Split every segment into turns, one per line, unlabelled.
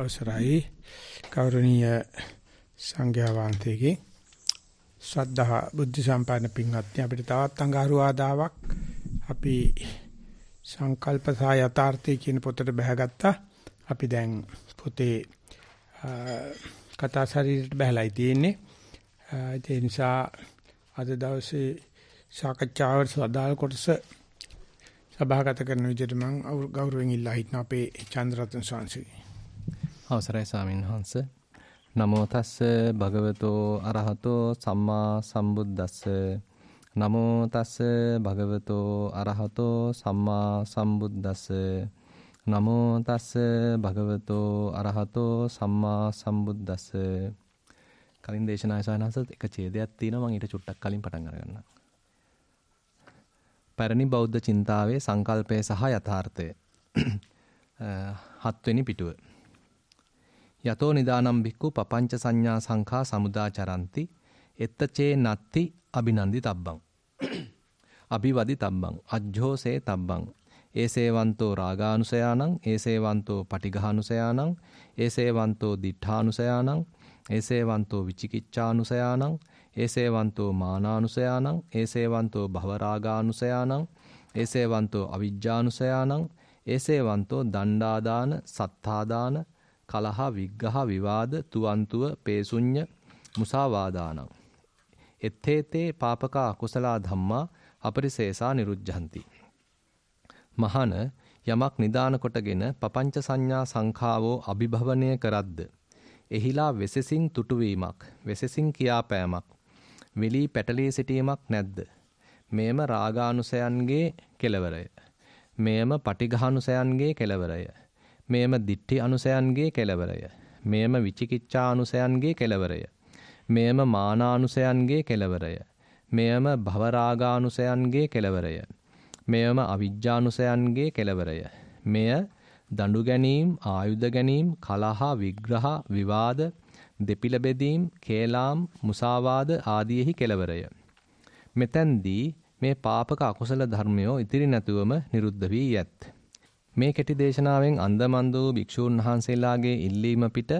අවසරයි ගෞරවනීය සංඝයා වහන්සේගේ ශ්‍රද්ධා බුද්ධ සම්පන්න පින්වත්නි අපිට තවත් අඟහරු ආදාවක් අපි සංකල්ප සහ යථාර්ථය කියන පොතට බැහැගත්තා. අපි දැන් පොතේ කතා ශරීරයට බැහැලයි තියෙන්නේ. ඒ නිසා අද දවසේ සාකච්ඡාවට සදාල් කොටස සභාගත කරන විදිහට මම ගෞරවයෙන් ඉල්ලා හිටින අපේ චන්ද්‍රරත්න ස්වාමීන්
අවසරයි ස්වාමීන් වහන්ස. නමෝ තස්ස භගවතෝ අරහතෝ සම්මා සම්බුද්දස්ස. නමෝ තස්ස භගවතෝ අරහතෝ සම්මා සම්බුද්දස්ස. නමෝ තස්ස භගවතෝ අරහතෝ සම්මා සම්බුද්දස්ස. කලින් දේශනාවේ සානහසත් එක ඡේදයක් තියෙනවා මම ඊට චුට්ටක් කලින් පටන් අරගන්නම්. පැරණි බෞද්ධ චින්තාවේ සංකල්පය සහ යථාර්ථය. හත්වෙනි පිටුව. යතෝ නිදානම් බික්කු පපංච සංඥා සංඛා සමුදාචරಂತಿ එත්තචේ නත්ති අබිනන්දි තබ්බං අභිවදි තබ්බං අජ්ජෝසේ තබ්බං ඒසේවන්තෝ රාගානුසයානං ඒසේවන්තෝ පටිඝානුසයානං ඒසේවන්තෝ දිඨානුසයානං ඒසේවන්තෝ විචිකිච්ඡානුසයානං ඒසේවන්තෝ මානානුසයානං ඒසේවන්තෝ භවරාගානුසයානං ඒසේවන්තෝ අවිජ්ජානුසයානං ඒසේවන්තෝ දණ්ඩාදාන සත්තාදාන කලහ විග්ඝහ විවාද තුවන්තුව පේසුඤ්ඤ මුසාවාදානං එත්තේතේ පාපකා කුසලා ධම්මා අපරිසේසා නිරුද්ධಂತಿ මහන යමක් නිදාන කොටගෙන පపంచ සංඥා සංඛාවෝ අභිභවනය කරද්ද එහිලා වෙසසින් තුටුවීමක් වෙසසින් කියාපෑමක් විලී පැටලී සිටීමක් නැද්ද මෙයම රාගානුසයන්ගේ කෙලවරය මෙයම පටිඝානුසයන්ගේ කෙලවරය මෙයම දිට්ඨි අනුසයන්ගේ කෙලවරය. මෙයම විචිකිච්ඡා අනුසයන්ගේ කෙලවරය. මෙයම මානානුසයන්ගේ කෙලවරය. මෙයම භවරාගානුසයන්ගේ කෙලවරය. මෙයම අවිජ්ජානුසයන්ගේ කෙලවරය. මෙය දඬු ගැනීම, ආයුධ ගැනීම, කලහ, විග්‍රහ, විවාද, දෙපිල බෙදීම්, කේලාම්, මුසාවාද ආදීෙහි කෙලවරය. මෙතෙන්දී මේ පාපක අකුසල ධර්මයෝ ඉතිරි නැතුවම නිරුද්ධ වී යත්. මේ කෙටි දේශනාවෙන් අන්දමන් වූ භික්ෂූන් වහන්සේලාගේ ඉල්ලීම පිට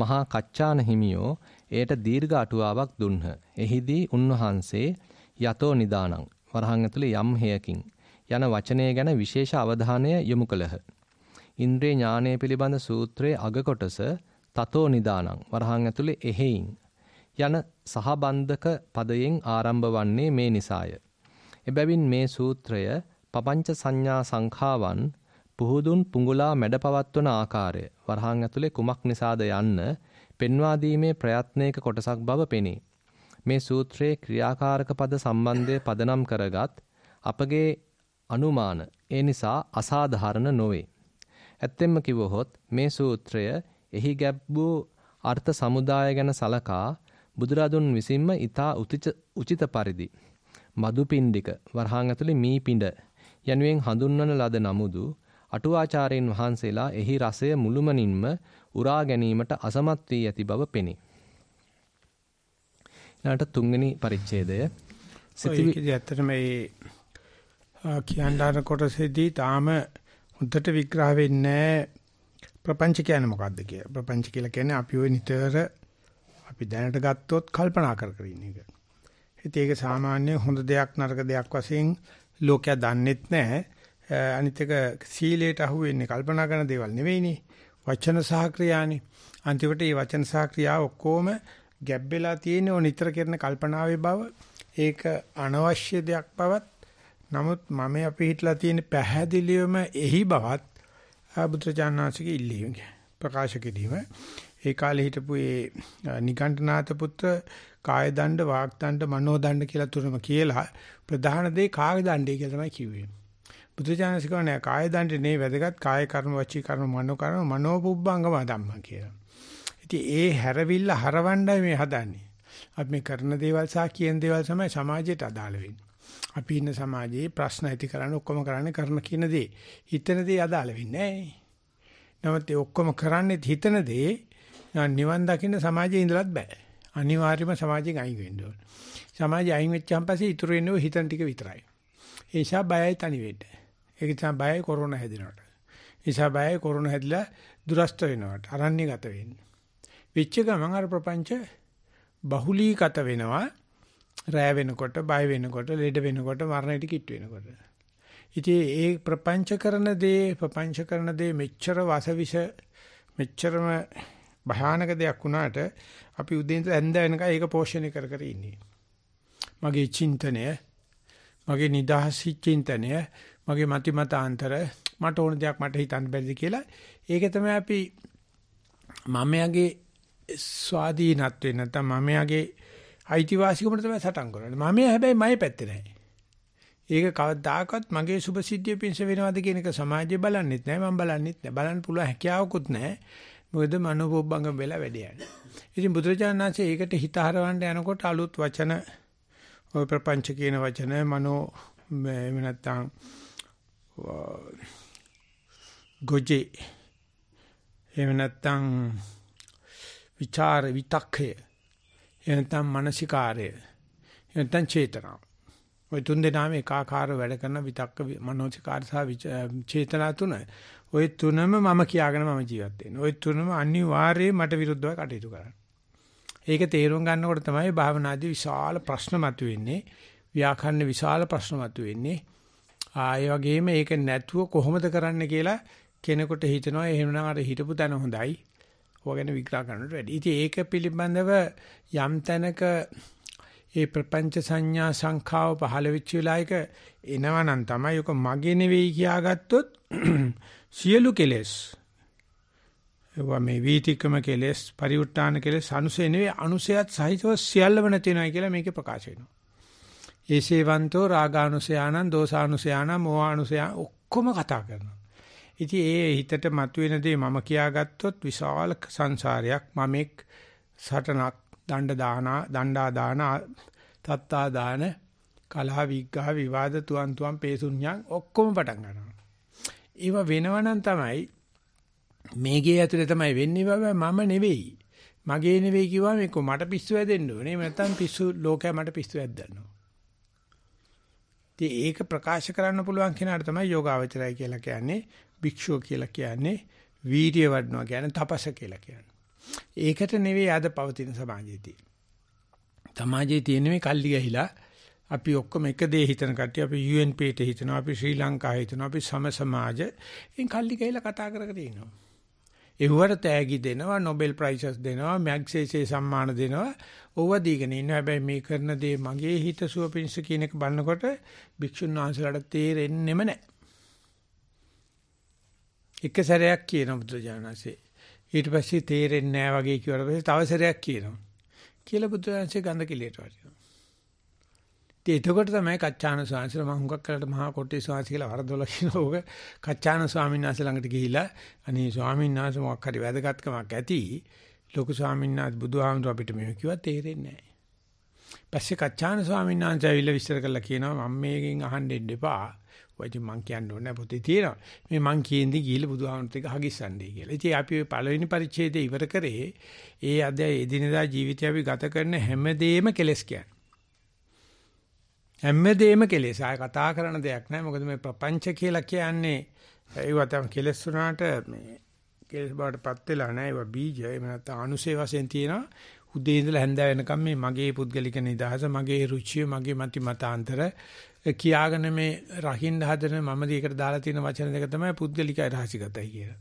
මහා කච්චාන හිමියෝ එයට දීර්ඝ අටුවාවක් දුන්හ. එහිදී උන්වහන්සේ යතෝ නිදානං වරහන් ඇතුලේ යම් හේයකින් යන වචනය ගැන විශේෂ අවධානය යොමු කළහ. ඉන්ද්‍රිය ඥානය පිළිබඳ සූත්‍රයේ අග කොටස තතෝ නිදානං වරහන් ඇතුලේ එහෙයින් යන සහබන්ධක පදයෙන් ආරම්භ වන්නේ මේ නිසාය. එබැවින් මේ සූත්‍රය පపంచ සංඥා සංඛාවන් පුහුදුන් පුඟුලා මැඩ පවත්වන ආකාරය වරහන් ඇතුලේ කුමක් නිසාද යන්න පෙන්වා දීමේ ප්‍රයත්නයක කොටසක් බව පෙනේ. මේ සූත්‍රයේ ක්‍රියාකාරක පද සම්බන්ධය පදනම් කරගත් අපගේ අනුමාන ඒ නිසා අසාධාරණ නොවේ. ඇත්තෙන්ම කිවහොත් මේ සූත්‍රය එහි ගැබ් වූ අර්ථ සමුදාය ගැන සලකා බුදුරදුන් විසින්ම ඊතා උචිත පරිදි මදුපිණ්ඩික වරහන් ඇතුලේ මීපිඬ යනුවෙන් හඳුන්වන ලද නමුදු අටුවාචාර්යන් වහන්සේලා එහි රසය මුළුමනින්ම උරා ගැනීමට අසමත් වී ඇති බව පෙනේ. ඊළඟට තුන්වෙනි පරිච්ඡේදය සිතිවිලි
ඇත්තටම මේ කියන්න හදන කොටසේදී තාම හොඳට විග්‍රහ වෙන්නේ ප්‍රපංච කියන්නේ මොකද්ද කියලා. ප්‍රපංච කියලා කියන්නේ අපි ওই නිතර අපි දැනට ගත්තොත් කල්පනා කර කර ඉන්න එක. ඒක සාමාන්‍ය හොඳ දෙයක් නරක දෙයක් වශයෙන් ලෝකයා දන්නෙත් නැහැ. අනිත් එක සීලයට අහු වෙන්නේ කල්පනා කරන දේවල් නෙවෙයිනේ. වචන සහ ක්‍රියානේ. අන්තිමට මේ වචන සහ ක්‍රියා ඔක්කොම ගැබ් වෙලා තියෙන ඕන නිතර කරන කල්පනාවේ බව ඒක අනවශ්‍ය දෙයක් බවත් නමුත් මම අපි හිටලා තියෙන පැහැදිලිවම එහි බවත් බුදුචානන්සේගේ ඉල්ලීම ප්‍රකාශ කිරීම ඒ කාලේ හිටපු ඒ නිකණ්ඨනාත පුත්‍ර කාය දණ්ඩ වාග් දණ්ඩ මනෝ දණ්ඩ කියලා තුනම කියලා ප්‍රධාන දේ කාය දණ්ඩය කියලා තමයි කිව්වේ බුදුචානන්සේ කියන්නේ කාය දණ්ඩේ වැදගත් කාය කර්ම වචී කර්ම මනෝ කර්ම මනෝපුබ්බංගම ධම්ම කියලා. ඉතින් ඒ හැරවිල්ල හරවණ්ඩයි මේ හදන්නේ. අපි මේ කරන දේවල් සහ කියන දේවල් තමයි සමාජයට අදාළ වෙන්නේ. අපි ඉන්න සමාජයේ ප්‍රශ්න ඇති කරන්න ඔක්කොම කරන්නේ කරන කියන දේ. හිතන දේ අදාළ වෙන්නේ නැහැ. නමුත් ඒ ඔක්කොම කරන්නේ හිතන දේ නිවන් දකින්න සමාජයේ ඉඳලත් බෑ. අනිවාර්යයෙන්ම සමාජයෙන් අයින් වෙන්න ඕන. සමාජයෙන් අයින් වෙච්චාන් පස්සේ ඉතුරු වෙන්නේ හිතන ටික විතරයි. ඒ නිසා බයයි තනි වෙන්නේ. ඒක නිසා බයයි කොරෝනා හැදෙනවට. නිසා බයයි කොරෝනා හැදිලා දුරස්ත වෙනවට, අරණ්‍යගත වෙන්න. වෙච්ච ගමන් අර ප්‍රපංච බහුලීගත වෙනවා. රෑ වෙනකොට, බය වෙනකොට, ලෙඩ වෙනකොට, මරණයට කිට්ට වෙනකොට. ඉතින් ඒ ප්‍රපංච කරන දේ, ප්‍රපංච කරන දේ මෙච්චර වසවිෂ මෙච්චරම භයානක දෙයක් වුණාට අපි උදේ ඉඳලා ඇඳ වෙනකන් ඒක පෝෂණය කර කර ඉන්නේ. මගේ චින්තනය, මගේ නිදහස් චින්තනය මගේ මතිමතාන්තර මට ඕන දෙයක් මට හිතන්න බැරිද කියලා ඒක තමයි අපි මමයාගේ ස්වාධීනත්වේ නැත්නම් මමයාගේ අයිතිවාසිකමට තමයි සටන් කරන්නේ මමයා හැබැයි මගේ පැත්තේ නැහැ ඒක කවදාකවත් මගේ සුභ සිද්ධිය පිණිස වෙනවද කියන එක සමාජය බලන්නෙත් නැහැ මම බලන්නෙත් නැහැ බලන්න පුළුවන් හැකියාවකුත් නැහැ මොකද මනෝපොබ්බංගම වෙලා වැඩ යන්නේ. ඉතින් බුදුරජාණන් වහන්සේ ඒකට හිත හරවන්න යනකොට අලුත් වචන ඔය ප්‍රපංච කියන වචන මනෝ එහෙම නැත්නම් ගොජේ එහෙම නැත්නම් විචාර විතක්කය එහෙම නැත්නම් මානසිකාරය එහෙම නැත්නම් චේතනාව ඔය තුන් දෙනාම එකාකාර වැඩ කරන විතක්ක මනෝචකාර සහ චේතනා තුන. ඔය තුනම මම කියාගෙන මම ජීවත් වෙනවා. ඔය තුනම අනිවාර්යයෙන් මට විරුද්ධව කටයුතු කරන්න. ඒක තේරුම් ගන්නකොට තමයි භාවනාදී විශාල ප්‍රශ්න මතුවෙන්නේ. ව්‍යාකරණ විශාල ප්‍රශ්න මතුවෙන්නේ. ආය වගේම ඒක නැතුව කොහොමද කරන්න කියලා කෙනෙකුට හිතනවා එහෙමනම් අර හිටපු තැන හොඳයි. ඕගෙන විග්‍රහ කරන්නට වැඩි. ඉතින් ඒක පිළිබඳව යම් තැනක ඒ ප්‍රපංච සංඥා සංඛාව පහළ වෙච්ච වෙලාවක එනවනම් තමයි ඔක මගේ නෙවෙයි කියාගත්තොත් සියලු කෙලෙස් ඒවා මේ වීතිකම කෙලෙස් පරිඋත් ทาน කෙලෙස් අනුසය නෙවෙයි අනුසයත් සහිතව සියල්ලම නැතිනයි කියලා මේකේ ප්‍රකාශ වෙනවා. ඒසේවන්තෝ රාගානුසයානං දෝසානුසයානං මෝහානුසයා ඔක්කොම කතා කරනවා. ඉතින් ඒ හිතට මතුවෙන දේ මම කියාගත්තොත් විශාල සංසාරයක් මමෙක් සටනක් දණ්ඩ දානා දණ්ඩා දාන තත්තා දාන කලහ විග්ඝා විවාද තුන් තුන් පේසුන්යන් ඔක්කොම පටන් ගන්නවා. ඒව වෙනවනම් තමයි මේකේ ඇතුලේ තමයි වෙන්නේ බබා මම නෙවෙයි. මගේ නෙවෙයි කිව්වම එක්ක මට පිස්සු වැදෙන්න ඕනේ. එහෙම නැත්නම් පිස්සු ලෝකයා මට පිස්සු වැද්දනවා. ඉතින් ඒක ප්‍රකාශ කරන්න පුළුවන් කෙනාට තමයි යෝගාවචරය කියලා කියන්නේ, භික්ෂුව කියලා කියන්නේ, වීර්ය වඩනවා කියන්නේ තපස කියලා කියන්නේ. ඒකට අද පවතින සමාජයේදී. සමාජයේ තියෙන මේ කල්ලි ගහිලා අපි ඔක්කොම එක දේ හිතන කට්ටිය අපි UNP ට හිතනවා අපි ශ්‍රී ලංකාවේ හිතනවා අපි සම සමාජ ඉන් කල්ලි ගහිලා කතා කර කර ඉන්නවා. එහුවට තෑගි දෙනවා, Nobel prizes දෙනවා, මැග්සේසේ සම්මාන දෙනවා. ඕව දීගෙන ඉන්න හැබැයි මේ කරන දේ මගේ හිතසුව පිණිස කියන එක බලනකොට භික්ෂුන් වහන්සේලාට තේරෙන්නෙම නැහැ. එක සැරයක් කියන බුදුජානසෙ. ඊට පස්සේ තේරෙන්නේ නැහැ වගේ කිව්වට පස්සේ තව සැරයක් කියනවා. කියලා බුදුජානසෙ ගඳ කෙලියට වටිනවා. ඉතින් එතකොට තමයි කච්චාන ස්වාමීන් මම හුඟක් කලට මහා කොට්ටේ ස්වාමීන් කියලා වරදොල කියනවා. ඕක කච්චාන ස්වාමීන් වහන්සේ ළඟට ගිහිලා අනේ ස්වාමීන් වහන්සේ මොකක් හරි වැදගත්කමක් ඇති. ලොකු ස්වාමීන් වහන්සේ බුදුහාමුදුර අපිට මෙහෙම කිව්වා තේරෙන්නේ නැහැ. පස්සේ කච්චාන ස්වාමීන් වහන්සේ ඇවිල්ලා විස්තර කරලා කියනවා මම මේකෙන් අහන්න දෙන්න එපා. ඔයදී මං කියන්න ඕනේ පොතේ තියෙනවා. මේ මං කියන්නේ ගිහිල්ලා බුදුහාමුදුරට හගිස්සන්නේ කියලා. ඉතින් අපි ওই පළවෙනි පරිච්ඡේදය ඉවර කරේ ඒ අද එදිනෙදා ජීවිතය අපි ගත කරන හැම දෙයක්ම කෙලස් කියන්නේ. හැමදේම කෙලෙස. ආය කතා කරන දෙයක් නෑ. මොකද මේ ප්‍රපංච කියලා කියන්නේ ඒවා තමයි කෙලස් වුණාට මේ කෙලස් බවටපත් වෙලා නෑ. ඒවා බීජ. එහෙම නැත්නම් අනුසේ වශයෙන් තියෙනවා. උදේ ඉඳලා හැන්දෑව වෙනකම් මේ මගේ පුද්ගලික නිදහස, මගේ රුචිය, මගේ මති මතාන්තර කියාගෙන මේ රහින්න හදන මම දීකට දාලා තියෙන වචන දෙක තමයි පුද්ගලිකයි රහසිගතයි කියලා.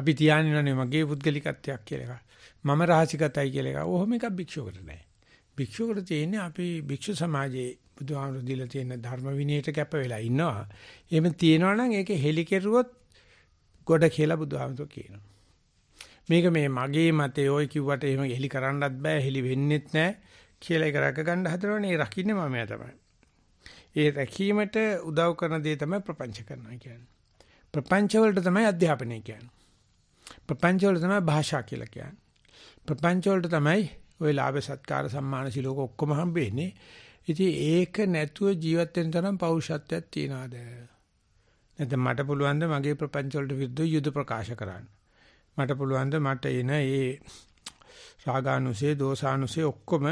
අපි තියානිනනේ මගේ පුද්ගලිකත්වයක් කියලා මම රහසිගතයි කියලා එක. ඔහොම එකක් භික්ෂුවකට නෑ. භික්ෂුවකට තියෙන්නේ අපි භික්ෂු සමාජයේ බුදුහාමුදුරු දීලා තියෙන ධර්ම විනයට කැප වෙලා ඉන්නවා. එහෙම තියෙනවා නම් ඒකේ හෙලි කෙරුවොත් ගොඩ කියලා බුදුහාමුදුරු කියනවා. මේක මේ මගේ මතේ ඔය කිව්වට එහෙම හෙලි කරන්නත් බෑ හෙලි වෙන්නෙත් නෑ කියලා ඒක රැක ගන්න හදනවනේ ඒ රකින්නේ මම තමයි. ඒ රැකීමට උදව් කරන දේ තමයි ප්‍රපංච කරනවා කියන්නේ. ප්‍රපංච වලට තමයි අධ්‍යාපනය කියන්නේ. ප්‍රපංච වල තමයි භාෂා කියලා කියන්නේ. ප්‍රපංච වලට තමයි ওই ලාභ සත්කාර සම්මාන සිලෝක ඔක්කොම හම්බෙන්නේ. ඉතින් ඒක නැතුව ජීවත් වෙන තරම් පෞරුෂත්වයක් තියනවාද? නැත්නම් මට පුළුවන් ද මගේ ප්‍රපංච වලට විරුද්ධව යුද ප්‍රකාශ කරන්න? මට පුළුවන් ද මට එන ඒ රාගානුසේ, දෝසානුසේ ඔක්කොම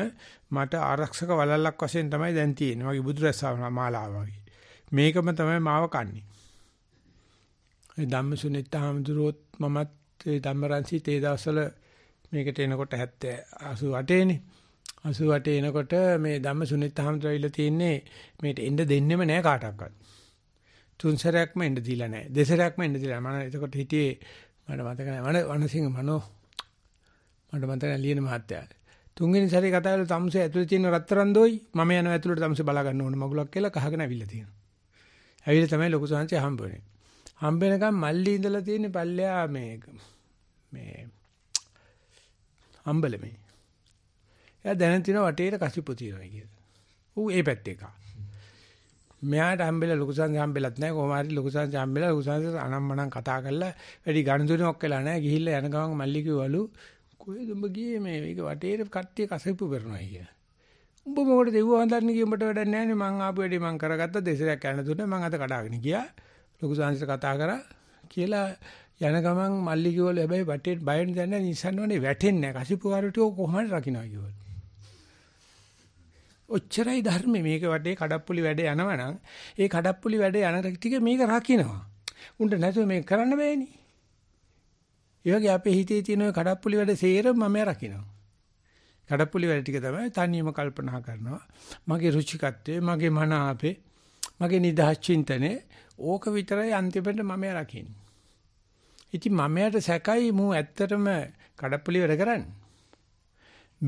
මට ආරක්ෂක වලල්ලක් වශයෙන් තමයි දැන් තියෙන්නේ. මගේ බුදුරැස්සාව මාලාව වගේ. මේකම තමයි මාව කන්නේ. ඒ ධම්මසුනිත් ආමඳුරොත් මමත් ඒ ධම්මරන්සි තේ දවස්වල මේකට එනකොට 70 88 නේ. 88 එනකොට මේ ධම්ම සුනිත් හාමුදුරුවෝ තියෙන්නේ මේට එන්න දෙන්නෙම නෑ කාටවත්. තුන් සැරයක්ම එන්න දීලා නෑ. දෙසරයක්ම එන්න දීලා. මම එතකොට හිටියේ මට මතක නෑ. මම වනසිංහ මනෝ මට මතක නෑ ලියන මහත්තයා. තුන්වෙනි සැරේ කතා කළා තමුසේ ඇතුලේ තියෙන රත්තරන් දොයි මම යනවා ඇතුලට තමුසේ බලා ගන්න ඕන මගුලක් කියලා කහගෙන අවිල්ල තියෙනවා. ඇවිල්ලා තමයි ලොකු සංහසේ හම්බ වෙන්නේ. හම්බ වෙනකම් මල්ලි ඉඳලා තියෙන පල්ලෙයා මේ මේ අම්බලමේ එයා දැනන් තියෙනවා වටේට කසිප්පු තියෙනවා කියලා. ඌ ඒ පැත්තේ කා. මෙයාට හම්බෙලා ලොකු සංස හම්බෙලත් නැහැ කොහොම හරි ලොකු සංස හම්බෙලා ලොකු සංස අනම්මනම් කතා කරලා වැඩි ගණුදුනේ ඔක්කලා නැහැ ගිහිල්ලා යන ගමන් මල්ලි කිව්වලු කොහෙද උඹ ගියේ මේ මේක වටේට කට්ටිය කසිප්පු කරනවා කියලා. උඹ මොකටද දෙව්ව හඳන්නේ කිය උඹට වැඩක් නැහැ නේ මං ආපු වැඩේ මං කරගත්තා දෙසරයක් කන දුන්නා මං අත කඩාගෙන ගියා ලොකු සංසට කතා කරා කියලා යන ගමන් මල්ලි කිව්වලු හැබැයි වටේට බයෙන් දැන නිසන්වනේ වැටෙන්නේ නැහැ කසිප්පු කාරටෝ කොහොමද රකින්නවා කිව්වලු. ඔච්චරයි ධර්මයේ මේක වටේ කඩප්පුලි වැඩ යනවනම් ඒ කඩප්පුලි වැඩ යන ටික මේක රකින්නවා. උන්ට නැතුව මේක කරන්න බෑනේ. ඒ වගේ අපේ හිතේ තියෙන ওই කඩප්පුලි වැඩ සේරම මම රකින්නවා. කඩප්පුලි වැඩ ටික තමයි තනියම කල්පනා කරනවා. මගේ රුචිකත්වය, මගේ මන අපේ, මගේ නිදහස් චින්තනය ඕක විතරයි අන්තිමට මම රකින්නේ. ඉතින් මමයට සැකයි මූ ඇත්තටම කඩප්පුලි වැඩ කරන්නේ.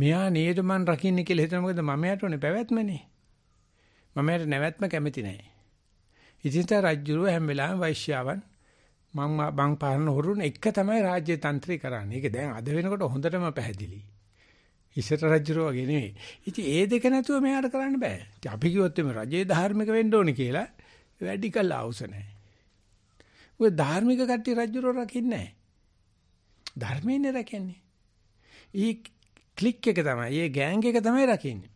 මෙයා නේද මං රකින්නේ කියලා හිතන මොකද මම යට උනේ පැවැත්මනේ. මම යට නැවැත්ම කැමති නැහැ. ඉතින් තර රජුරෝ හැම වෙලාවෙම වෛශ්‍යාවන් මම බං පාලන හොරුන් එක තමයි රාජ්‍ය තන්ත්‍රය කරන්නේ. ඒක දැන් අද වෙනකොට හොඳටම පැහැදිලි. ඉසර රජුරෝ වගේ නෙවෙයි. ඉතින් ඒ දෙක නැතුව මෙයාට කරන්න බෑ. ඉතින් අපි කිව්වොත් මේ රජේ ධාර්මික වෙන්න ඕනේ කියලා වැඩිකල් ආවුස නැහැ. ඔය ධාර්මික කට්ටිය රජුරෝ රකින්නේ නැහැ. ධර්මයෙන් රැකන්නේ. ඊ ක්ලික් එක තමයි. ඒ ගෑංග එක තමයි රකින්නේ.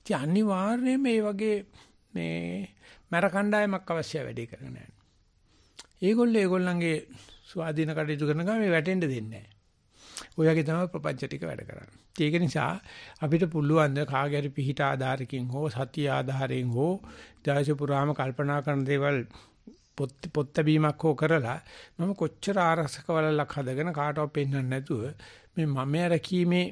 ඉතින් අනිවාර්යයෙන් මේ වගේ මේ මර කණ්ඩායමක් අවශ්‍ය වැඩේ කරගෙන යනවා. ඒගොල්ලෝ ඒගොල්ලන්ගේ ස්වාධීන කටයුතු කරන ගමන් මේ වැටෙන්න දෙන්නේ නැහැ. ඔයගේ තමයි ප්‍රපංච ටික වැඩ කරන්නේ. ඒක නිසා අපිට පුළුවන් ද කාගේරි පිහිට ආධාරකින් හෝ සතිය ආධාරයෙන් හෝ දවස පුරාම කල්පනා කරන දේවල් පොත් පොත් බීමක් හෝ කරලා මම කොච්චර ආරක්ෂක වලලක් හදගෙන කාටවත් පෙන්වන්න නැතුව මේ මම රැකීමේ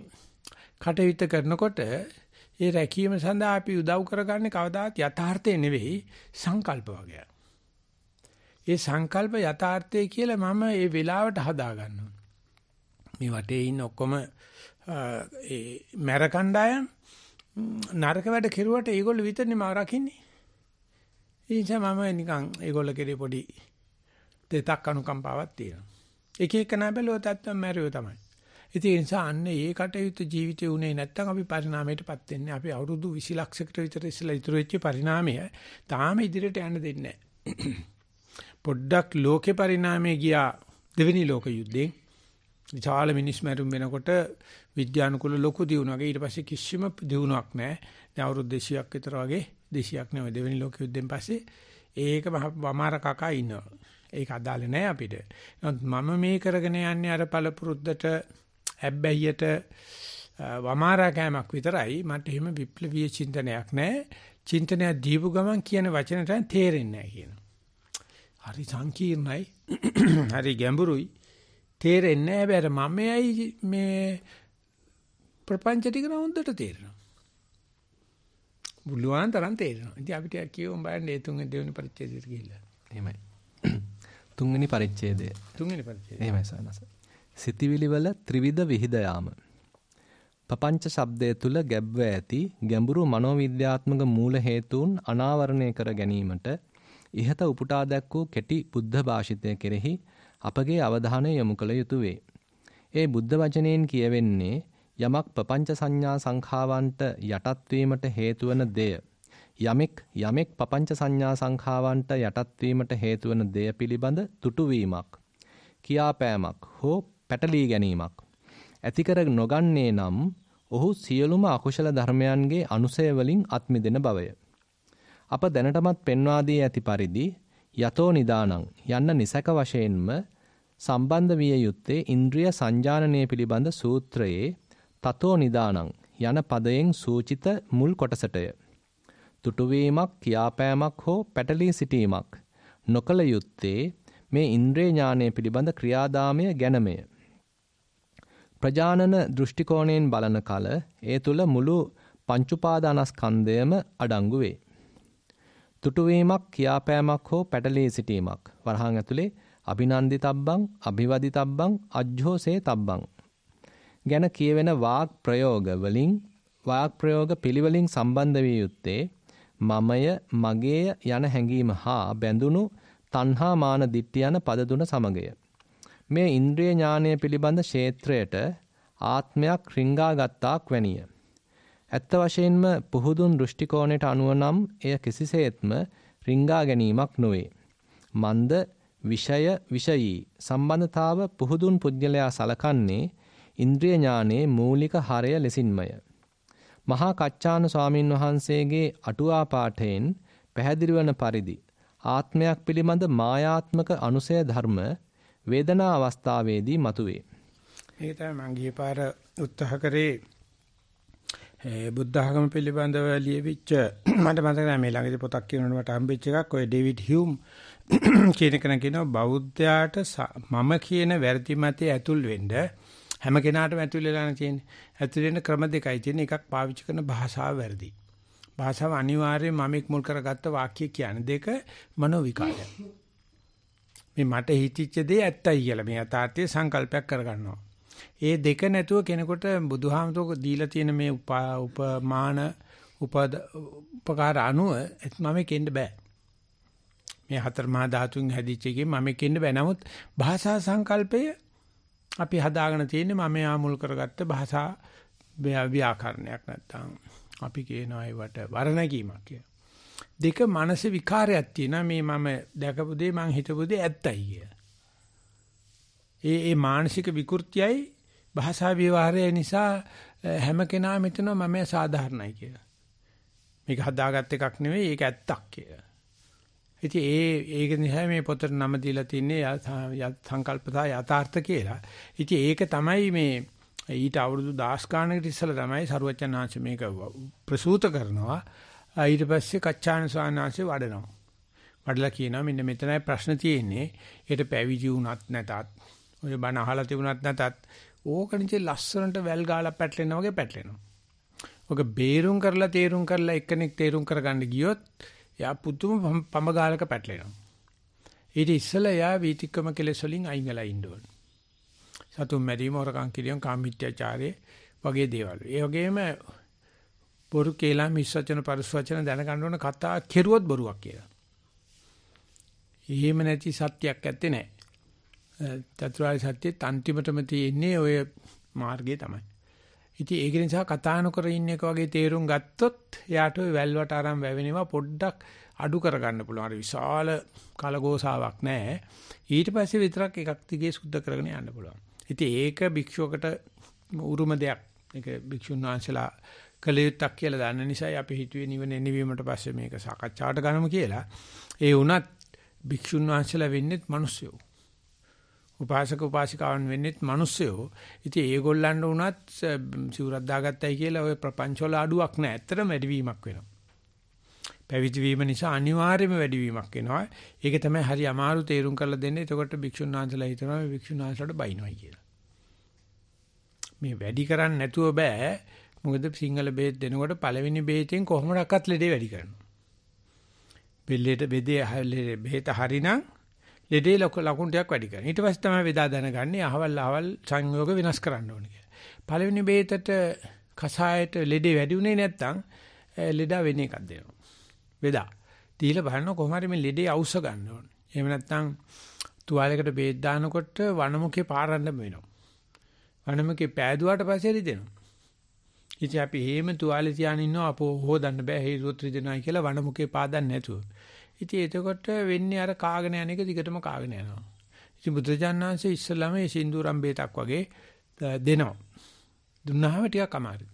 කටයුත්ත කරනකොට ඒ රැකීම සඳහා අපි උදව් කරගන්නේ කවදාත් යථාර්ථය නෙවෙයි සංකල්ප වගේ. ඒ සංකල්ප යථාර්ථය කියලා මම ඒ වෙලාවට හදා ගන්නවා. මේ වටේ ඉන්න ඔක්කොම ඒ මැර කණ්ඩායම් නරක වැඩ කෙරුවට ඒගොල්ලෝ විතරනේ මාව රකින්නේ. ඒ නිසා මම නිකන් ඒගොල්ලෝ කෙරේ පොඩි දෙතක් අනුකම්පාවක් තියෙනවා. එක එක නෑ බැලුවොත් ඇත්තම මැරියෝ තමයි. ඉතින් ඒ නිසා අන්න ඒ කටයුතු ජීවිතේ උනේ නැත්තම් අපි පරිණාමයටපත් වෙන්නේ. අපි අවුරුදු 20 ලක්ෂයකට විතර ඉස්සලා ඉතුරු වෙච්ච පරිණාමය තාම ඉදිරියට යන්න දෙන්නේ නැහැ. පොඩ්ඩක් ලෝකේ පරිණාමය ගියා දෙවෙනි ලෝක යුද්ධේ. විශාල මිනිස් මැරුම් වෙනකොට විද්‍යානුකූල ලොකු දියුණුවක්. ඊට පස්සේ කිසිම දියුණුවක් නැහැ. දැන් අවුරුදු 200ක් විතර වගේ 200ක් නෙවෙයි දෙවෙනි ලෝක යුද්ධෙන් පස්සේ ඒක වමාර කකා ඉන්නවා. ඒක අදාළ නැහැ අපිට. නමුත් මම මේ කරගෙන යන්නේ අර පළපුරුද්දට හැබ්බැහියට වමාරා කෑමක් විතරයි මට එහෙම විප්ලවීය චින්තනයක් නැහැ. චින්තනය දීපු ගමන් කියන වචනට තේරෙන්නේ නැහැ කියනවා. හරි සංකීර්ණයි. හරි ගැඹුරුයි. තේරෙන්නේ නැහැ බෑර මමයි මේ ප්‍රපංච ටික නෝන්දට තේරෙනවා. බුලුවන් තරම් තේරෙනවා. ඉතින් අපිට කියවම් බලන්න ඒ තුන්වෙනි දෙවෙනි පරිච්ඡේදයට ගිහිල්ලා. එහෙමයි.
තුන්වෙනි පරිච්ඡේදය. තුන්වෙනි පරිච්ඡේදය. එහෙමයි සනස. සිතවිලි වල ත්‍රිවිධ විහිද යාම. පපංච ශබ්දය තුල ගැබ්ව ඇති ගැඹුරු මනෝවිද්‍යාත්මක මූල හේතුන් අනාවරණය කර ගැනීමට ඉහත උපුටා දැක් වූ කෙටි බුද්ධ භාෂිතය කෙරෙහි අපගේ අවධානය යොමු කළ යුතුය වේ. ඒ බුද්ධ වචනයෙන් කියවෙන්නේ යමක් පපංච සංඥා සංඛාවන්ට යටත් වීමට හේතු වන දෙය. යමෙක් යමෙක් පපංච සංඥා සංඛාවන්ට යටත් වීමට හේතු වන දෙය පිළිබඳ තුටුවීමක්. කියාපෑමක් හෝ පැටලී ගැනීමක් ඇතිකර නොගන්නේ නම් ඔහු සියලුම අකුශල ධර්මයන්ගේ අනුසය වලින් අත් මිදෙන බවය. අප දැනටමත් පෙන්වා දී ඇති පරිදි යතෝ නිදානං යන්න නිසක වශයෙන්ම සම්බන්ධ විය යුත්තේ ඉන්ද්‍රිය සංජානනය පිළිබඳ සූත්‍රයේ තතෝ නිදානං යන පදයෙන් සූචිත මුල් කොටසටය. තුටුවීමක් කියාපෑමක් හෝ පැටලී සිටීමක් නොකල යුත්තේ මේ ඉන්ද්‍රිය ඥානය පිළිබඳ ක්‍රියාදාමය ගැනමය. ප්‍රජානන දෘෂ්ටි කෝණයෙන් බලන කල ඒ තුල මුළු පංච උපාදානස්කන්ධයම අඩංගු වේ. තුටු වීමක් කියාපෑමක් හෝ පැටලී සිටීමක් වරහන් ඇතුලේ අභිනන්දිතබ්බං අභිවදිතබ්බං අජ්ජෝසේ තබ්බං ගැන කියවෙන වාග් ප්‍රයෝග වලින් වාග් ප්‍රයෝග පිළිවෙලින් සම්බන්ධ විය යුත්තේ මමය මගේය යන හැඟීම හා බැඳුණු තණ්හා මාන දිට්ඨිය යන පද තුන සමගය. මේ ඉන්ද්‍රිය ඥානය පිළිබඳ ක්ෂේත්‍රයට ආත්මයක් රිංගා ගත්තාක් වැනිය. ඇත්ත වශයෙන්ම පුහුදුන් දෘෂ්ටි කෝණයට අනුව නම් එය කිසිසේත්ම රිංගා ගැනීමක් නොවේ. මන්ද විෂය විෂයී සම්බන්ධතාව පුහුදුන් පුද්ගලයා සලකන්නේ ඉන්ද්‍රිය ඥානයේ මූලික හරය ලෙසින්මය. මහා කච්චාන ස්වාමින් වහන්සේගේ අටුවා පාඨයෙන් පැහැදිලි වන පරිදි ආත්මයක් පිළිබඳ මායාත්මක අනුසය ධර්ම වේදනා අවස්ථාවේදී මතුවේ.
මේක තමයි මම ගියපාර උත්සාහ කරේ බුද්ධ ආගම පිළිබඳව ලියවිච්ච මට මතක නෑ මේ ළඟදී පොතක් කියනකොට මට හම්බෙච්ච එකක් ඔය ඩේවිඩ් හියුම් කියන කෙනා කියනවා බෞද්ධයාට මම කියන වැරදි මතේ ඇතුල් වෙන්න හැම කෙනාටම ඇතුල් වෙලා තියෙන්නේ ඇතුල් වෙන ක්‍රම දෙකයි තියෙන්නේ එකක් පාවිච්චි කරන භාෂාව වැරදි භාෂාව අනිවාර්යයෙන් මම ඉක්මුල් කරගත්ත වාක්‍ය කියන දෙක මනෝ විකාරය මේ මට හිතිච්ච දේ ඇත්තයි කියලා මේ යථාර්ථයේ සංකල්පයක් කරගන්නවා. ඒ දෙක නැතුව කෙනෙකුට බුදුහාමතුක දීලා තියෙන මේ උපමාන උපද උපකාර අනුව මම කෙන්න බෑ. මේ හතර මහා ධාතුන් හැදිච්ච එකේ මම කෙන්න බෑ. නමුත් භාෂා සංකල්පය අපි හදාගෙන තියෙන්නේ මම ආමුල් කරගත්ත භාෂා ව්‍යාකරණයක් නැත්තම් අපි කියනවා ඒවට වර්ණකීමක් කියලා. දෙක මනස විකාරයක් තියෙනවා මේ මම දැකපු දේ මං හිතපු දේ ඇත්තයි කියලා. ඒ ඒ මානසික විකෘතියයි භාෂා විවරය නිසා හැම කෙනා මෙතන මම සාධාරණයි කියලා. මේක හදාගත් එකක් නෙවෙයි ඒක ඇත්තක් කියලා. ඉතින් ඒ ඒක නිසා මේ පොතට නම දීලා තින්නේ සංකල්ප සහ යථාර්ථ කියලා. ඉතින් ඒක තමයි මේ ඊට අවුරුදු 10 ගානකට ඉස්සෙල්ලා තමයි සරුවචනාංශ මේක ප්‍රසූත කරනවා. ඊට පස්සේ කච්චාන ස්වාමීන් වඩනවා. වඩලා කියනවා මෙන්න මෙතනයි ප්‍රශ්න තියෙන්නේ. ඒකට පැවිදි වුණත් නැතත්, ඔය බණ අහලා තිබුණත් නැතත් ඕකනිචේ ලස්සනට වැල් ගාලා පැටලෙනවා වගේ පැටලෙනවා. ඔක බේරුම් කරලා තේරුම් කරලා එක්කෙනෙක් තේරුම් කරගන්න ගියොත් එයා පුදුම පඹ ගාලක පැටලෙනවා. ඊට ඉස්සෙල්ලා එයා වීතික්කම කෙලෙස් වලින් අයින් වෙලා ඉන්න ඕන. සතුම් මැරීම, හොරකම් කිරීම, කාමීත්‍යචාරය වගේ දේවල්. ඒ වගේම බොරු කියලා මිස්වචන පරිස්වචන දැනගන්න ඕන කතා කෙරුවොත් බොරුවක් කියලා. එහෙම නැති සත්‍යයක් ඇත්තේ නැහැ. චතුරාර්ය සත්‍යෙත් අන්තිමටම තියෙන්නේ ඔය මාර්ගය තමයි. ඉතින් ඒක නිසා කතා නොකර ඉන්න එක වගේ තේරුම් ගත්තොත් එයාට ওই වැල්වට අරන් වැවෙනවා පොඩ්ඩක් අඩු කරගන්න පුළුවන්. අර විශාල කලගෝසාවක් නැහැ. ඊට පස්සේ විතරක් එකක් දිගේ සුද්ධ කරගෙන යන්න පුළුවන්. ඉතින් ඒක භික්ෂුවකට උරුම දෙයක්. ඒක භික්ෂුන් වහන්සේලා කළ යුත්තක් කියලා දන්න නිසායි අපි හිතුවේ නිවන එනවීමට පස්සේ මේක සාකච්ඡාවට ගන්නම කියලා. ඒ වුණත් භික්ෂුන් වහන්සේලා වෙන්නේත් මිනිස්සුයෝ. උපාසක උපාසිකාවන් වෙන්නේත් මිනිස්සුයෝ. ඉතින් ඒගොල්ලන්ට උනත් සිවුරක් දාගත්තයි කියලා ওই ප්‍රපංචවල අඩුවක් නැහැ. ඇත්තටම වැඩිවීමක් වෙනවා. පැවිදි වීම නිසා අනිවාර්යයෙන්ම වැඩිවීමක් වෙනවා. ඒක තමයි හරි අමාරු තේරුම් කරලා දෙන්නේ. එතකොට භික්ෂුන් වහන්සේලා හිතනවා මේ භික්ෂුන් වහන්සේලාට බයිනොයි කියලා. මේ වැඩි කරන්නේ නැතුව බෑ. මොකද සිංහල බේත් දෙනකොට පළවෙනි බේතෙන් කොහොමඩක්වත් ලෙඩේ වැඩි කරනවා. බෙල්ලේට බෙදේ බෙහෙත හරිනම් ලෙඩේ ලකුණු ටිකක් වැඩි කරනවා. ඊට පස්සේ තමයි වේදා දැනගන්නේ අහවල් අහවල් සංයෝග වෙනස් කරන්න ඕනේ කියලා. පළවෙනි බේතට කසායට ලෙඩේ වැඩි උනේ නැත්තම් ලෙඩා වෙන එකක් දෙනවා. වේදා. දීලා බලන්න කොහොම හරි මේ ලෙඩේ අවශ්‍ය ගන්න ඕනේ. එහෙම නැත්තම් තුවාලයකට බේත් දානකොට වනමුකේ පාරන්නම වෙනවා. වනමුකේ පෑදුවාට පස්සේ රිදෙනවා. ඉතින් අපි හේම තුවාලේ තියාගෙන ඉන්නවා අපෝ හොදන්න බෑ හේතුවත් රිදෙනවායි කියලා වණමුකේ පාදන්න නැතුව. ඉතින් එතකොට වෙන්නේ අර කාගෙන යන එක දිගටම කාගෙන යනවා. ඉතින් බුදුජානනාංශයේ ඉස්සලම මේ සින්දුරම් බේතක් වගේ දෙනවා. දුන්නාම ටිකක් අමාරුයි.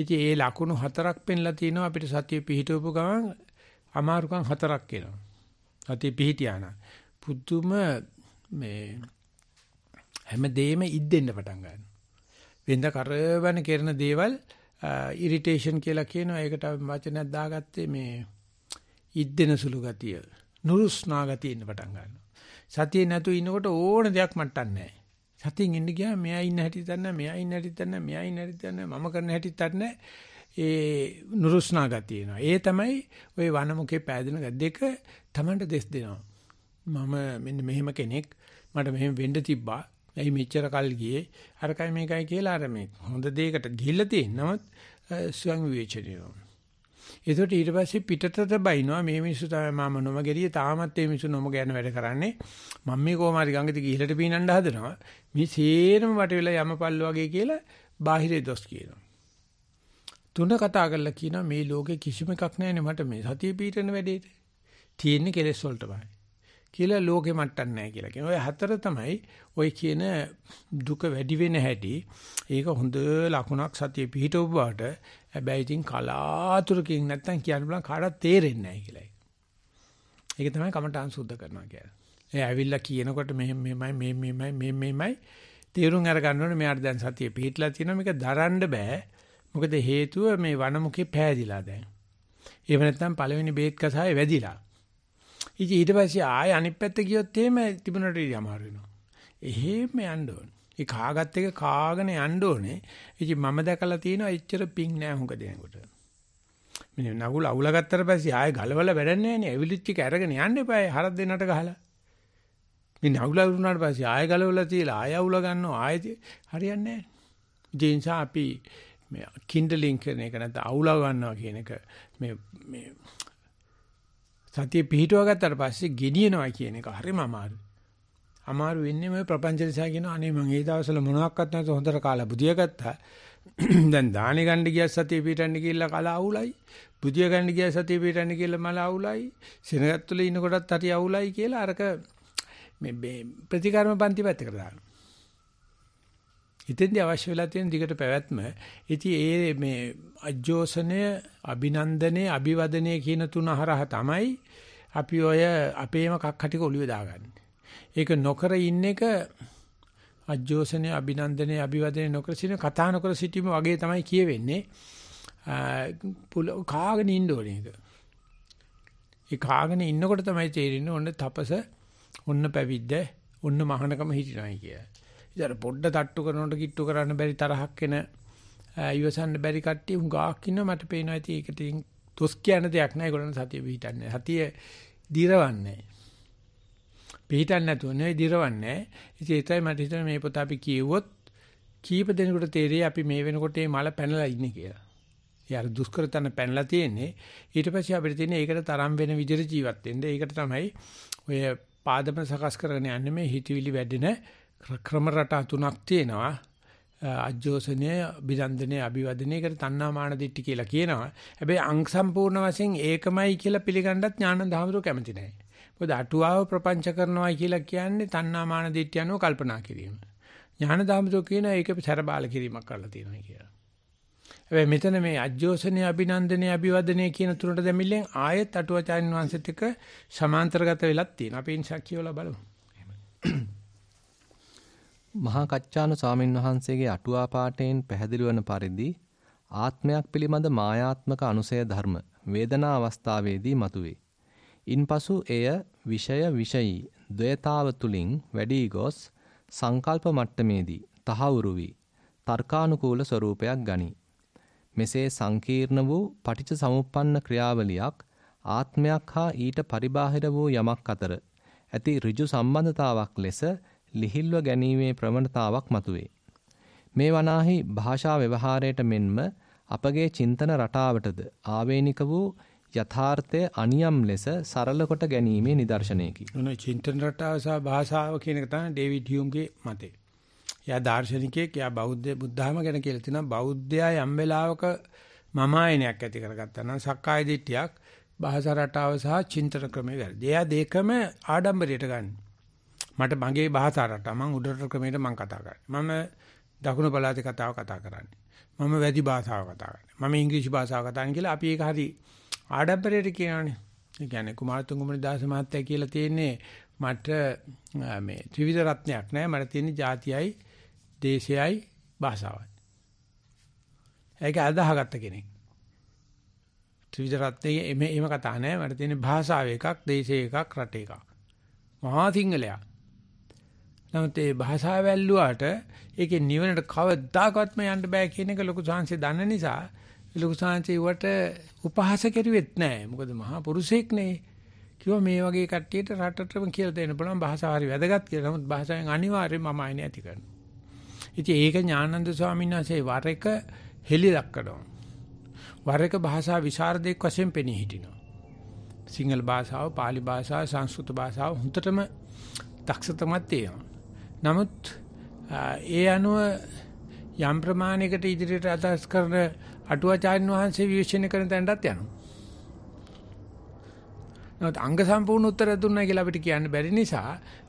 ඉතින් ඒ ලකුණු හතරක් පෙන්ලා තිනවා අපිට සතිය පිහිටවපු ගමන් අමාරුකම් හතරක් එනවා. සතිය පිහිටියාන. පුදුම මේ හැමදේම ඉද්දෙන්න පටන් ගන්නවා. වෙනද කරවන කරන දේවල් ඉරිටේෂන් කියලා කියනවා. ඒකට වචනයක් දාගත්තේ මේ ඉද්දෙන සුළු ගතිය. නුරුස්නා ගතිය ඉන්න පටන් ගන්නවා. සතියේ නැතු ඉනකොට ඕන දෙයක් මට්ටන්නේ නැහැ. සතියෙන් ඉන්න ගියා මෙයා ඉන්න හැටි දන්නේ මෙයා ඉන්න හැටි දන්නේ මෙයා ඉන්න හැටි දන්නේ මම කරන හැටි දන්නේ ඒ නුරුස්නා ගතිය එනවා. ඒ තමයි ওই වනමුකේ පෑදෙන දෙක Tamanට දෙස් දෙනවා. මම මෙන්න මෙහෙම කෙනෙක් මට මෙහෙම වෙන්න තිබ්බා ඇයි මෙච්චර කල් ගියේ අරකයි මේකයි කියලා අර මේ හොඳ දෙයකට ගිහිල්ලා තියෙනවත් ස්වං විවේචනය එතකොට ඊට පස්සේ පිටතට බයිනවා මේ මිනිස්සු තමයි මම නොම ගෙරිය තාමත් මේ මිනිස්සු නොම ගැන වැඩ කරන්නේ මම මේ කොහොම හරි ගංගෙදි ගිහිලට පීනන්න හදනවා මේ සේරම වට වෙලා යමපල්ල වගේ කියලා බාහිරේ දොස් කියනවා තුන කතා කරලා කියනවා මේ ලෝකේ කිසිම එකක් නැහැ මට මේ සතිය පීඩන වැඩේට තියෙන්නේ කෙලෙස් වලටමයි කියලා ලෝකෙ මට්ටම් නැහැ කියලා කියනවා. ඔය හතර තමයි ඔය කියන දුක වැඩි වෙන හැටි. ඒක හොඳ ලකුණක් සතිය පිහිටවුවාට හැබැයි ඉතින් කලාතුරකින් නැත්තම් කියන්න බුණා කාටවත් තේරෙන්නේ නැහැ කියලායි. ඒක තමයි කමටහන් සුද්ධ කරනවා කියන්නේ. ඒ ඇවිල්ලා කියනකොට මෙහෙම මෙහෙමයි මේ මෙහෙමයි මේ මෙහෙමයි තේරුම් අරගන්න ඕනේ මෙයාට දැන් සතිය පිහිටලා තියෙනවා මේක දරන්න බෑ. මොකද හේතුව මේ වනමුකේ පෑදිලා දැන්. එහෙම නැත්නම් පළවෙනි බේත් කසාවේ වැදිලා. ඉතින් ඊට පස්සේ ආය අනිත් පැත්ත ගියොත් එහෙම තිබුණට ඉතින් අමාරු වෙනවා. එහෙම යන්න ඕනේ. ඒ කාගත් එක කාගෙන යන්න ඕනේ. ඉතින් මම දැකලා තියෙනවා එච්චර පිං නෑ හුඟ දෙනකොට. මෙන්න නගුල අවුල ගත්තට පස්සේ ආය ගලවලා වැඩක් නෑ නේ. ඇවිලිච් එක අරගෙන යන්න එපා. හරක් දෙන්නට ගහලා. මේ නගුල වුණාට පස්සේ ආය ගලවලා තියලා ආය අවුල ගන්නවා. ආය හරියන්නේ නෑ. ඒ නිසා අපි මේ කින්ඩලින් කරන එක නැත්නම් අවුල ගන්නවා කියන එක මේ මේ සතිය පිහිටුවා ගත්තට පස්සේ gediyeනවා කියන එක හරිම අමාරුයි. අමාරු වෙන්නේ මේ ප්‍රපංච නිසා කියනවා අනේ මම ඒ දවස්වල මොනවත් නැතුව හොඳට කාලා බුදිය ගත්තා. දැන් දානේ ගන්න ගිය සතිය පිටන්න කියලා කාලා අවුලයි. බුදිය ගන්න ගිය සතිය පිටන්න කියලා මල අවුලයි. සෙනගත් තුළ ඉනකොටත් හරි අවුලයි කියලා අරක මේ ප්‍රතිකර්ම පන්ති පැත්තකට දානවා. එතෙන්දී අවශ්‍ය වෙලා තියෙන දිගට පැවැත්ම. ඉතින් ඒ මේ අජෝසනය, අභිනන්දනය, අභිවදනය කියන තුන හරහා තමයි අපි ඔය අපේම කක්කටික ඔළුවේ දාගන්නේ. ඒක නොකර ඉන්න එක අජෝසනය, අභිනන්දනය, අභිවදනය නොකර සිටින කතා නොකර සිටීම වගේ තමයි කියවෙන්නේ. කාගෙන ඉන්න ඕනේ ඒක. ඒ කාගෙන ඉන්නකොට තමයි තේරෙන්නේ ඔන්න තපස, ඔන්න පැවිද්ද, ඔන්න මහානකම හිටිනවයි කියලා. ඉතින් පොඩ්ඩ තට්ටු කරනකොට කිට්ටු කරන්න බැරි තරහක් එන ඉවසන්න බැරි කට්ටිය හුඟක් ඉන්නවා මට පේනවා ඉතින් ඒක තින් තොස් කියන දෙයක් නෑ ඒගොල්ලන් සතිය පිහිටන්නේ සතිය දිරවන්නේ පිහිටන්නේ නැතුව නෙවෙයි දිරවන්නේ ඉතින් ඒතයි මට හිතෙන මේ පොත අපි කියවුවොත් කීප දෙනෙකුට තේරෙයි අපි මේ වෙනකොට මේ මල පැනලා ඉන්නේ කියලා යාර දුෂ්කරතන පැනලා තියෙන්නේ ඊට පස්සේ අපිට තියෙන ඒකට තරම් වෙන විදිහට ජීවත් වෙන්න ඒකට තමයි ඔය පාදම සකස් කරගෙන යන්නේ මේ හිතවිලි වැඩෙන ක්‍රම රටා තුනක් තියෙනවා. අජෝසනේ බිදන්දනේ අභිවදනේ කර තණ්හා මාන දිට්ටි කියලා කියනවා. හැබැයි අංග සම්පූර්ණ වශයෙන් ඒකමයි කියලා පිළිගන්නත් ඥානදාමතුරු කැමති නැහැ. මොකද අටුවාව ප්‍රපංච කරනවා කියලා කියන්නේ තණ්හා මාන දිට්ටි අනුව කල්පනා කිරීම. ඥානදාමතුරු කියන ඒක සැරබාල කිරීමක් කරලා තියෙනවා කියලා. හැබැයි මෙතන මේ අජෝසනේ අභිනන්දනේ අභිවදනේ කියන තුනට දෙමිල්ලෙන් ආයෙත් අටුවාචාන් වංශෙත් එක සමාන්තරගත වෙලක් තියෙනවා. අපි ඉන්සක් කියවලා බලමු.
මහා කච්චාන ස්වාමින් වහන්සේගේ අටුවා පාඨයෙන් පැහැදිලි වන පරිදි ආත්මයක් පිළිබඳ මායාත්මක අනුසය ධර්ම වේදනා අවස්ථාවේදී මතුවේ. ඉන්පසු එය විෂය විෂයී ද්වයතාව තුලින් වැඩි ගොස් සංකල්ප මට්ටමේදී තහවුරු වී තර්කානුකූල ස්වરૂපයක් ගනී. මෙසේ සංකීර්ණ වූ පටිච්ච සමුප්පන්න ක්‍රියාවලියක් ආත්මයක් හා ඊට පරිබාහිර වූ යමක් අතර ඇති ඍජු සම්බන්ධතාවක් ලෙස ලිහිල්ව ගැනීමේ ප්‍රවණතාවක් මතුවේ. මේ වනාහි භාෂා ව්‍යවහාරයට මෙන්ම අපගේ චින්තන රටාවටද ආවේනික වූ යථාර්ථය අනියම් ලෙස සරල කොට ගැනීමේ නිදර්ශනයකි. ඔන්න චින්තන
රටාව සහ භාෂාව කියන එක තමයි ඩේවිඩ් හියුම්ගේ මතය. එයා දාර්ශනිකයෙක්, එයා බෞද්ධ බුද්ධාම ගැන කියලා තිනවා බෞද්ධයා යම් වෙලාවක මමායනයක් ඇති කරගත්තා නම් සක්කාය දිට්ඨියක් භාෂා රටාව සහ චින්තන ක්‍රමය වැරදි. එයා දෙකම ආඩම්බරයට ගන්නවා. මට මගේ භාෂා රටා මම උඩරට ක්‍රමයට මම කතා කරන්නේ. මම දකුණු පළාතේ කතාව කතා කරන්නේ. මම වැදි භාෂාව කතා කරන්නේ. මම ඉංග්‍රීසි භාෂාව කතා කරන්නේ කියලා අපි ඒක හරි ආඩම්බරයට කියනවානේ. ඒ කියන්නේ කුමාරතුංග මුනිදාස මහත්තයා කියලා තියෙන්නේ මට මේ ත්‍රිවිධ රත්නයක් නෑ මට තියෙන්නේ ජාතියයි දේශයයි භාෂාවයි. ඒක අදාහගත්ත කෙනෙක්. ත්‍රිවිධ රත්නයේ එමෙ එම කතා නෑ මට තියෙන්නේ භාෂාව එකක්, දේශය එකක්, රට එකක්. මහා සිංහලයක්. නමුත් ඒ භාෂාව වැල්ලුවාට ඒකේ නිවනට කවදාකවත්ම යන්න බෑ කියන එක ලොකු සංහසේ දන්න නිසා ලොකු සංහසේ වට උපහාස කෙරුවෙත් නෑ. මොකද මහා පුරුෂයෙක් නේ. කිව්වා මේ වගේ කට්ටියට රටටම කියලා දෙන්න පුළුවන් භාෂාව හරි වැදගත් කියලා. නමුත් භාෂාවෙන් අනිවාර්යයෙන්ම මම ආයෙ නැති කරනවා. ඉතින් ඒක ඥානන්ද ස්වාමීන් වහන්සේ වර එක හෙලිලක් කරනවා. වර එක භාෂා විශාරදෙක් වශයෙන් පෙනී හිටිනවා. සිංහල භාෂාව, pāli භාෂාව, සංස්කෘත භාෂාව හොඳටම දක්ෂතමත් තියෙනවා. නමුත් ඒ අනුව යම් ප්‍රමාණයකට ඉදිරියට අදහස් කරන අටුවාචාර්යන් වහන්සේ විශ්ලේෂණය කරන තැනටත් යනවා. නමුත් අංග සම්පූර්ණ උත්තර දුන්නා කියලා අපිට කියන්න බැරි නිසා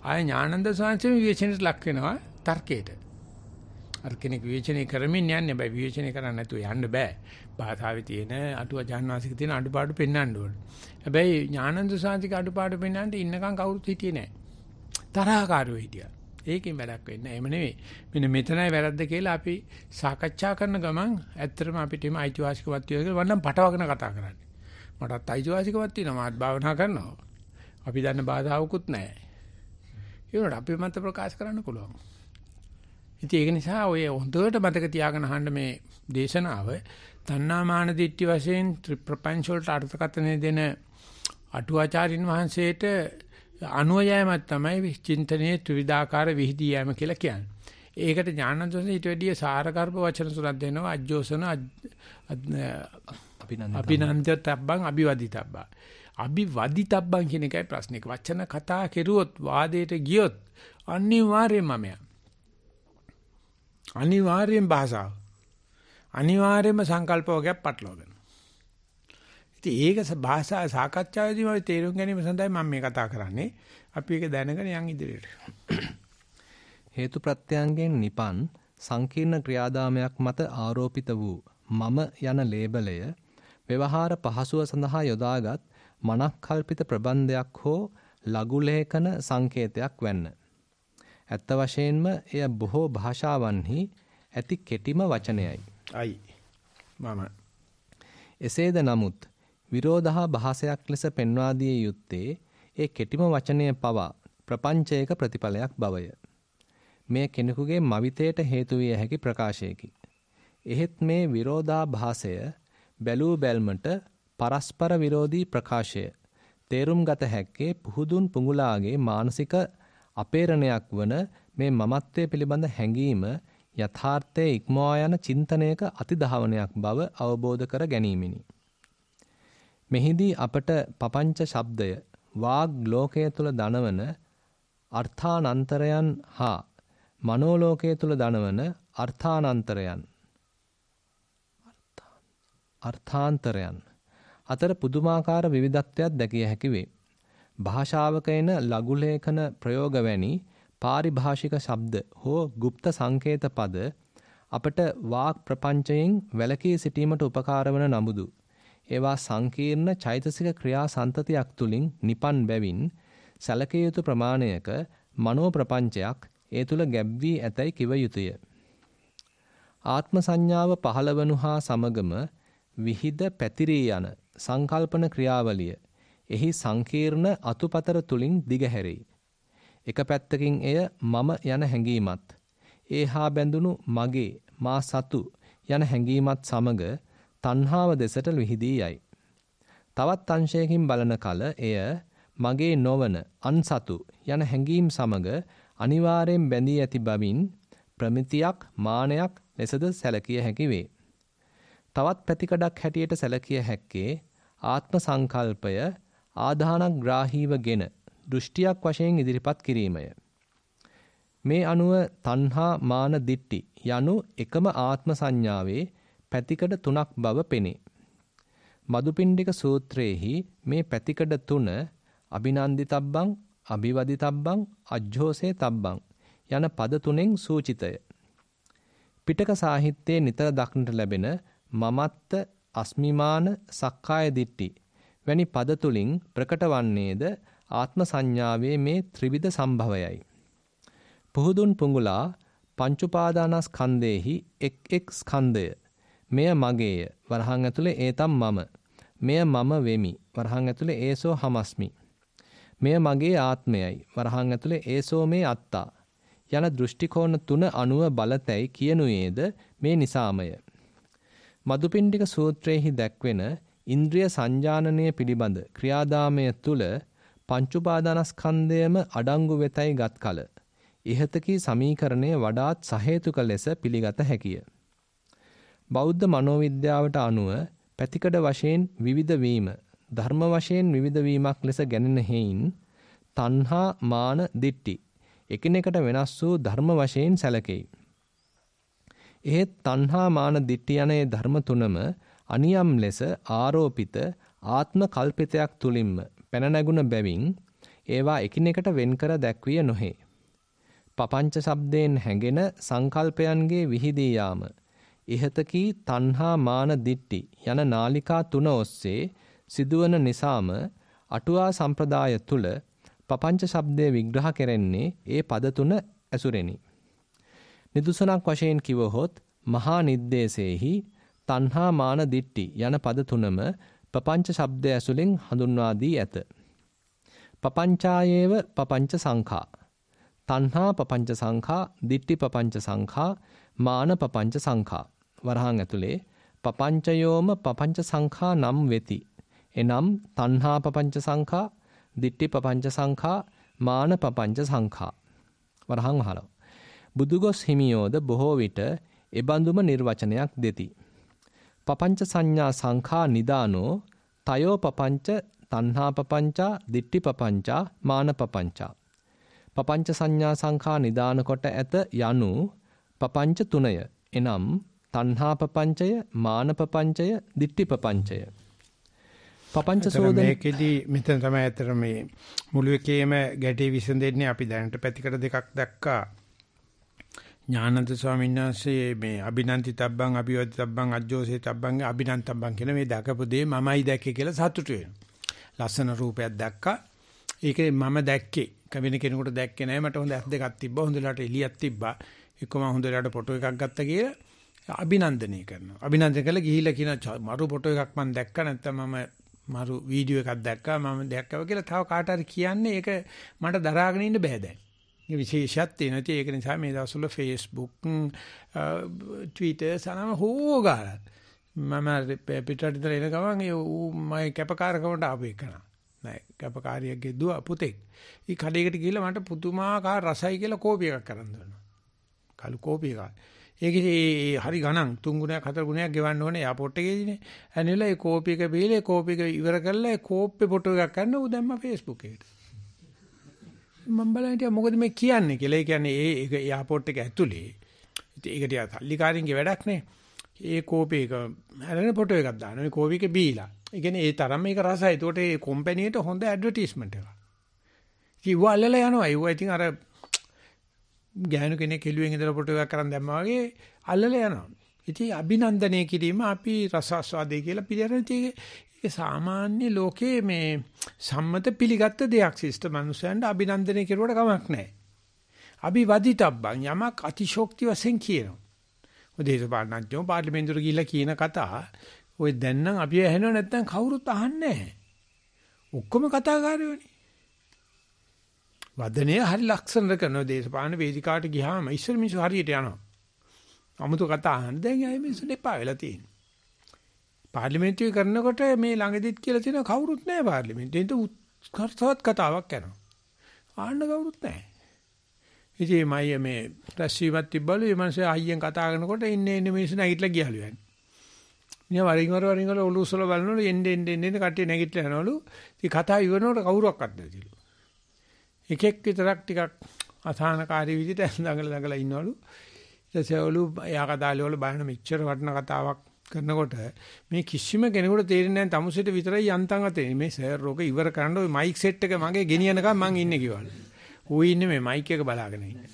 ආය ඥානන්ද සාංශම විශ්ලේෂණයට ලක් වෙනවා තර්කයට. අර කෙනෙක් විශ්ලේෂණය කරමින් යන්නේ බෑ විශ්ලේෂණය කරන්නේ නැතුව යන්න බෑ. භාෂාවේ තියෙන අටුවාචාර්යන් වහන්සේගේ තියෙන අඩුපාඩු පෙන්වන්න ඕන. හැබැයි ඥානන්ද සාංශික අඩුපාඩු පෙන්වන්නට ඉන්නකම් කවුරුත් හිටියේ නෑ. තරහකාරයෝ හිටියා. ඒකෙන් වැඩක් වෙන්නේ එහෙම නෙවෙයි. මෙන්න මෙතනයි වැරද්ද කියලා අපි සාකච්ඡා කරන ගමන් ඇත්තටම අපිට එම අයිතිවාසිකමක් තියෙනවා වන්නම් පටවගෙන කතා කරන්නේ. මටත් අයිතිවාසිකමක් තියෙනවා මාත් භාවනා කරනවා. අපි දන්න බාධාවකුත් නැහැ. ඒනොට අපි මත ප්‍රකාශ කරන්න පුළුවන්. ඉතින් ඒක නිසා ඔය හොඳට මතක තියාගෙන අහන්න මේ දේශනාව තණ්හා මාන දිට්ටි වශයෙන් ත්‍රිප්‍රපංච වලට අර්ථකථනය දෙන අටුවාචාරින් වහන්සේට අණුව යෑමක් තමයි චින්තනයේ ත්‍රිවිධාකාර විහිදී යෑම කියලා කියන්නේ. ඒකට ඥානන්තසන ඊට වැඩිය සාරකර්ප වචන සුරක් දෙනවා අජ්ජෝසන අභිනන්දතබ්බං අභිවදිතබ්බා. අභිවදිතබ්බං කියන එකයි ප්‍රශ්නේ. වචන කතා කෙරුවොත් වාදයට ගියොත් අනිවාර්යෙන්ම මම අනිවාර්යෙන් භාෂාව අනිවාර්යෙන්ම සංකල්ප වර්ගයක් පටලවගන්න. ඉතින් ඒක භාෂා සාකච්ඡාවේදී මම තේරුම් ගැනීම සඳහා මම මේ කතා කරන්නේ. අපි ඒක දැනගෙන
යන් ඉදිරියට. හේතු ප්‍රත්‍යයන්ගෙන් නිපන් සංකීර්ණ ක්‍රියාදාමයක් මත ආරෝපිත වූ මම යන ලේබලය ව්‍යවහාර පහසුව සඳහා යොදාගත් මනක්කල්පිත ප්‍රබන්ධයක් හෝ ලඝු ලේඛන සංකේතයක් වෙන්න. ඇත්ත වශයෙන්ම එය බොහෝ භාෂාවන්හි ඇති කෙටිම වචනයයි. අයි. මම. එසේද නමුත් විරෝධහා භාසයක් ලෙස පෙන්වා දිය යුත්තේ ඒ කෙටිම වචනය පවා ප්‍රපංචයක ප්‍රතිඵලයක් බවය. මේ කෙනෙකුගේ මවිතයට හේතු විය හැකි ප්‍රකාශයකි. එහෙත් මේ විරෝධාභාසය බැලූ බැල්මට පරස්පර විරෝධී ප්‍රකාශය තේරුම් ගත හැක්කේ පුහුදුන් පුඟුලාගේ මානසික අපේරණයක් වන මේ මමත්වය පිළිබඳ හැඟීම යථාර්ථයේ ඉක්මවා යන චින්තනයක අතිදහවණයක් බව අවබෝධ කර ගැනීමෙනි. මෙහිදී අපට පපංච ශබ්දය වාග් ලෝකයේ තුල දනවන අර්ථානන්තරයන් හා මනෝලෝකයේ තුල දනවන අර්ථානන්තරයන් අර්ථාන්තරයන් අතර පුදුමාකාර විවිධත්වයක් දැකිය හැකි වේ. භාෂාවක එන ලඝු ලේඛන ප්‍රයෝග වැනි පාරිභාෂික ශබ්ද හෝ গুপ্ত සංකේත පද අපට වාක් ප්‍රපංචයෙන් වැළකී සිටීමට උපකාර වන නමුදු ඒවා සංකීර්ණ චෛතසික ක්‍රියා සන්තතියක් තුලින් නිපන් බැවින් සැලකිය යුතු ප්‍රමාණයක මනෝ ප්‍රපංචයක් ඒ තුල ගැබ්වී ඇතැයි කිව යුතුය. ආත්ම සංඥාව පහළවනු හා සමගම විහිද පැතිරී යන සංකල්පන ක්‍රියාවලිය එහි සංකීර්ණ අතුපතර තුලින් දිගහැරෙයි. එක පැත්තකින් එය මම යන හැඟීමත්, ඒ හා බැඳුණු මගේ, මා සතු යන හැඟීමත් සමග තණ්හාව දෙසට විහිදී යයි. තවත් අංශයකින් බලන කල එය මගේ නොවන අන්සතු යන හැඟීම් සමග අනිවාර්යෙන් බැඳී ඇති බවින් ප්‍රමිතියක් මානයක් ලෙසද සැලකිය හැකි වේ. තවත් පැතිකඩක් හැටියට සැලකිය හැක්කේ ආත්ම සංකල්පය ආධානක් ග්‍රාහීවගෙන දෘෂ්ටියක් වශයෙන් ඉදිරිපත් කිරීමය. මේ අනුව තණ්හා මාන දිට්ටි යනු එකම ආත්ම සංඥාවේ පැතිකඩ තුනක් බව පෙනේ. මදුපිණ්ඩික සූත්‍රයේහි මේ පැතිකඩ තුන අභිනන්දිතබ්බං, අභිවදිතබ්බං, අජ්ජෝසේ තබ්බං යන පද තුනෙන් සූචිතය. පිටක සාහිත්‍යයේ නිතර දක්නට ලැබෙන මමත්ත, අස්මිමාන, සක්කාය දිට්ටි වැනි පද තුලින් ප්‍රකට වන්නේද ආත්ම සංඥාවේ මේ ත්‍රිවිධ සම්භවයයි. පුහුදුන් පුඟුලා පංච උපාදානස්කන්ධේහි එක් එක් ස්කන්ධය මෙය මගේය. වරහන් ඇතුලේ ඒතම් මම. මෙය මම වෙමි. වරහන් ඇතුලේ ඒසෝ හමස්මි. මෙය මගේ ආත්මයයි. වරහන් ඇතුලේ ඒසෝ මේ අත්තා. යන දෘෂ්ටි කෝණ තුන අනුව බලතැයි කියනුයේද මේ නිසාමය. මදුපිණ්ඩික සූත්‍රයේහි දැක්වෙන ඉන්ද්‍රිය සංජානනය පිළිබඳ ක්‍රියාදාමය තුළ පංච උපාදානස්කන්ධයම අඩංගු වෙතයි ගත් කල. ඉහතකී සමීකරණය වඩාත් සහේතුක ලෙස පිළිගත හැකිය. බෞද්ධ මනෝවිද්‍යාවට අනුව පැතිකඩ වශයෙන් විවිධ වීම ධර්ම වශයෙන් විවිධ වීමක් ලෙස ගැනෙන හේයින් තණ්හා මාන දිට්ටි එකිනෙකට වෙනස් වූ ධර්ම වශයෙන් සැලකෙයි. එහෙත් තණ්හා මාන දිට්ටි යනේ ධර්ම තුනම අනියම් ලෙස ආරෝපිත ආත්ම කල්පිතයක් තුලින්ම පැන නැගුණ බැවින් ඒවා එකිනෙකට වෙන්කර දැක්විය නොහේ. පපංච ශබ්දයෙන් හැඟෙන සංකල්පයන්ගේ විහිදී යාම ඉහතකී තණ්හා මාන දිට්ටි යන නාලිකා තුන ඔස්සේ සිදුවන නිසාම අටුවා සම්ප්‍රදාය තුල පපංච ශබ්දය විග්‍රහ කෙරෙන්නේ ඒ පද තුන ඇසුරෙනි. නිදුසනක් වශයෙන් කිවහොත් මහා නිද්දේශේහි තණ්හා මාන දිට්ටි යන පද තුනම පපංච ශබ්දය ඇසුලෙන් හඳුන්වා දී ඇත. පපංචායේව පපංච සංඛා. තණ්හා පපංච සංඛා, දිට්ටි පපංච සංඛා, මාන පපංච සංඛා. වරහන් ඇතුලේ පපංචයෝම පපංච සංඛා නම් වෙති. එනම් තණ්හා පපංච සංඛා, දිට්ඨි පපංච සංඛා, මාන පපංච සංඛා. වරහන් වහලව. බුදුගොස් හිමියෝද බොහෝ විට එබඳුම නිර්වචනයක් දෙති. පපංච සංඥා සංඛා නිදානෝ තයෝ පපංච තණ්හා පපංචා දිට්ටි පපංචා මාන පපංචා පපංච සංඥා සංඛා නිදාන කොට ඇත යනු පපංච තුනය එනම් තණ්හා ප්‍රපංචය, මාන ප්‍රපංචය, දිට්ඨි ප්‍රපංචය. පපංච සෝදන මේකෙදි මෙතන තමයි ඇත්තට මේ මුළු එකේම ගැටේ විසඳෙන්නේ
අපි දැනට පැතිකඩ දෙකක් දැක්කා. ඥානන්ත ස්වාමීන් වහන්සේ මේ අභිනන්ති තබ්බං අභිවදි තබ්බං අජ්ජෝසේ තබ්බං අභිනන්ත තබ්බං කියන මේ දකපු දේ මමයි දැක්කේ කියලා සතුටු ලස්සන රූපයක් දැක්කා. ඒකේ මම දැක්කේ කවින කෙනෙකුට දැක්කේ නැහැ මට හොඳ ඇස් දෙකක් තිබ්බා හොඳ ලට එළියක් තිබ්බා එක්කම හොඳ ලට ෆොටෝ එකක් ගත්තා කියලා අභිනන්දනය කරනවා. අභිනන්දනය කළා ගිහිල්ලා කියන මරු ෆොටෝ එකක් මම දැක්කා නැත්නම් මම මරු වීඩියෝ එකක් දැක්කා මම දැක්කවා කියලා තව කාට හරි කියන්නේ ඒක මට දරාගෙන ඉන්න බෑ දැන්. මේ විශේෂයක් තියෙනවා. ඒක නිසා මේ දවස්වල Facebook, Twitter සනම හොෝගාලා මම පිටරට ඉඳලා එන ගමන් ඒ මගේ කැපකාරකමට ආපු එක නෑ කැපකාරියෙක්ගේ දුව පුතෙක්. ඊ කඩේකට ගිහිල්ලා මට පුදුමාකාර රසයි කියලා කෝපි එකක් කරන් දුන්නා. කළු කෝපි එකක්. ඒකේ හරි ගණන් තුන් ගුණයක් හතර ගුණයක් ගෙවන්න ඕනේ එයාපෝට් එකේදීනේ. ඇනිලා ඒ කෝපි එක බීලා ඒ කෝපි එක ඉවර කරලා ඒ කෝප්පේ ෆොටෝ එකක් ගන්න උ දැම්මා Facebook එකට. මම බලන්න හිටියා මොකද මේ කියන්නේ කියලා. ඒ කියන්නේ ඒ එයාපෝට් එක ඇතුලේ. ඒක ටික සල්ලිකාරින්ගේ වැඩක් නේ. ඒ කෝපි එක හැරෙන ෆොටෝ එකක් දානවා. ඒ කෝපි එක බීලා. ඒ කියන්නේ ඒ තරම් මේක රසයි. ඒකට ඒ කම්පැනියට හොඳ ඇඩ්වර්ටයිස්මන්ට් එකක්. කිව්වා අල්ලලා යනවා. ඒවා ඉතින් අර ගෑනු කෙනෙක් හෙළුවෙන් ඉඳලා ෆොටෝ එකක් කරන් දැම්මා වගේ අල්ලල යනවා. ඉතින් අභිනන්දනය කිරීම අපි රසාස්වාදේ කියලා පිළිගන්නේ. ඒක සාමාන්‍ය ලෝකයේ මේ සම්මත පිළිගත් දෙයක් ශිෂ්ට මනුස්සයන්ට අභිනන්දනය කෙරුවට කමක් නැහැ. අභිවදිතබ්බන් යමක් අතිශෝක්ති වශයෙන් කියනවා. ඔය දේශපාලනඥයෝ පාර්ලිමේන්තුවට ගිහිල්ලා කියන කතා ඔය දැන් නම් අපි ඇහෙනව නැත්නම් කවුරුත් අහන්නේ නැහැ. ඔක්කොම කතාකාරයෝනේ. වදනය හරි ලක්ෂණර කරනවා දේශපාලන වේදිකාවට ගියාම ඉස්සර මිනිස්සු හරියට යනවා. 아무තු කතා අහන්න දැන් අය මිනිස්සු දෙපා වෙලා තියෙනවා. පාර්ලිමේන්තුවේ කරනකොට මේ ළඟදිත් කියලා තියෙන කවුරුත් නැහැ පාර්ලිමේන්තුවේ. ඒක උත්කර්ෂවත් කතාවක් යනවා. ආන්න කවුරුත් නැහැ. ඉතින් මයි මේ රැස්වීමක් තිබ්බලු මේ මිනිස්සු අයියෙන් කතා කරනකොට ඉන්නේ ඉන්නේ මිනිස්සු නැගිටලා ගියලු යන්නේ. මෙයා වරින් වර වරින් වල ඔලුසල බලනවලු එන්නේ එන්නේ එන්නේ කට්ටිය නැගිටලා යනවලු. ඉතින් කතා ඉවරනකොට කවුරක්වත් නැතිලු. එකෙක් විතරක් ටිකක් අසහනකාරී විදිහට දඟල දඟල ඉන්නවලු. ඊටසේවලු එයා කතාලේ වල බලන මෙච්චර වටින කතාවක් කරනකොට මේ කිසිම කෙනෙකුට තේරෙන්නේ නැහැ තමුසෙට විතරයි යන්තම් අතේ මේ සර් රෝග ඉවර කරන්න ওই මයික් සෙට් එක මගේ ගෙනියනකම් මං ඉන්නේ කිව්වලු. ඌ ඉන්නේ මේ මයික් එක බලාගෙන ඉන්නේ.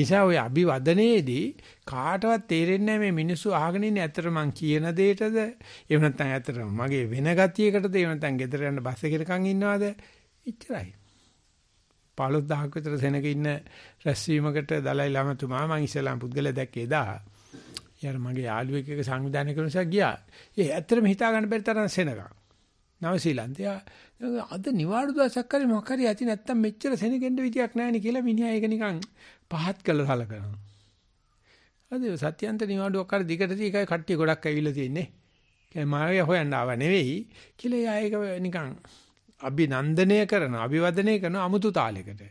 ඒසා ඔය අභිවදනයේදී කාටවත් තේරෙන්නේ මේ මිනිස්සු අහගෙන ඉන්නේ ඇත්තට මං කියන දෙයටද එහෙම නැත්නම් ඇත්තට මගේ වෙන ගතියකටද එහෙම නැත්නම් ගෙදර යන බස් එකකටකන් ඉන්නවද එච්චරයි. 15000ක් විතර සෙනග ඉන්න රැස්වීමකට දලයි ලාමතුමා මම ඉස්සෙල්ලාම පුද්ගලයා දැක්කේ එදා. යාර මගේ යාළුවෙක් එක සංවිධානය කරන නිසා ගියා. ඒ ඇත්තටම හිතා ගන්න බැරි තරම් සෙනගක්. නවසීලන්තයා අද නිවාඩු දවසක් කරේ මොකක් හරි ඇති නැත්තම් මෙච්චර සෙනගෙන්න විදියක් නැහැ නේ කියලා මිනිහා ඒක නිකන් පහත් කළා හලකනවා. අද සත්‍යන්ත නිවාඩුවක් කර දිගට තියෙකයි කට්ටිය ගොඩක් ඇවිල්ලා තියෙන්නේ. ඒ මාගේ හොයන්න ආව නෙවෙයි කියලා එයා ඒක නිකන් අභිනන්දනය කරන, අභිවදනය කරන අමුතු තාලයකට.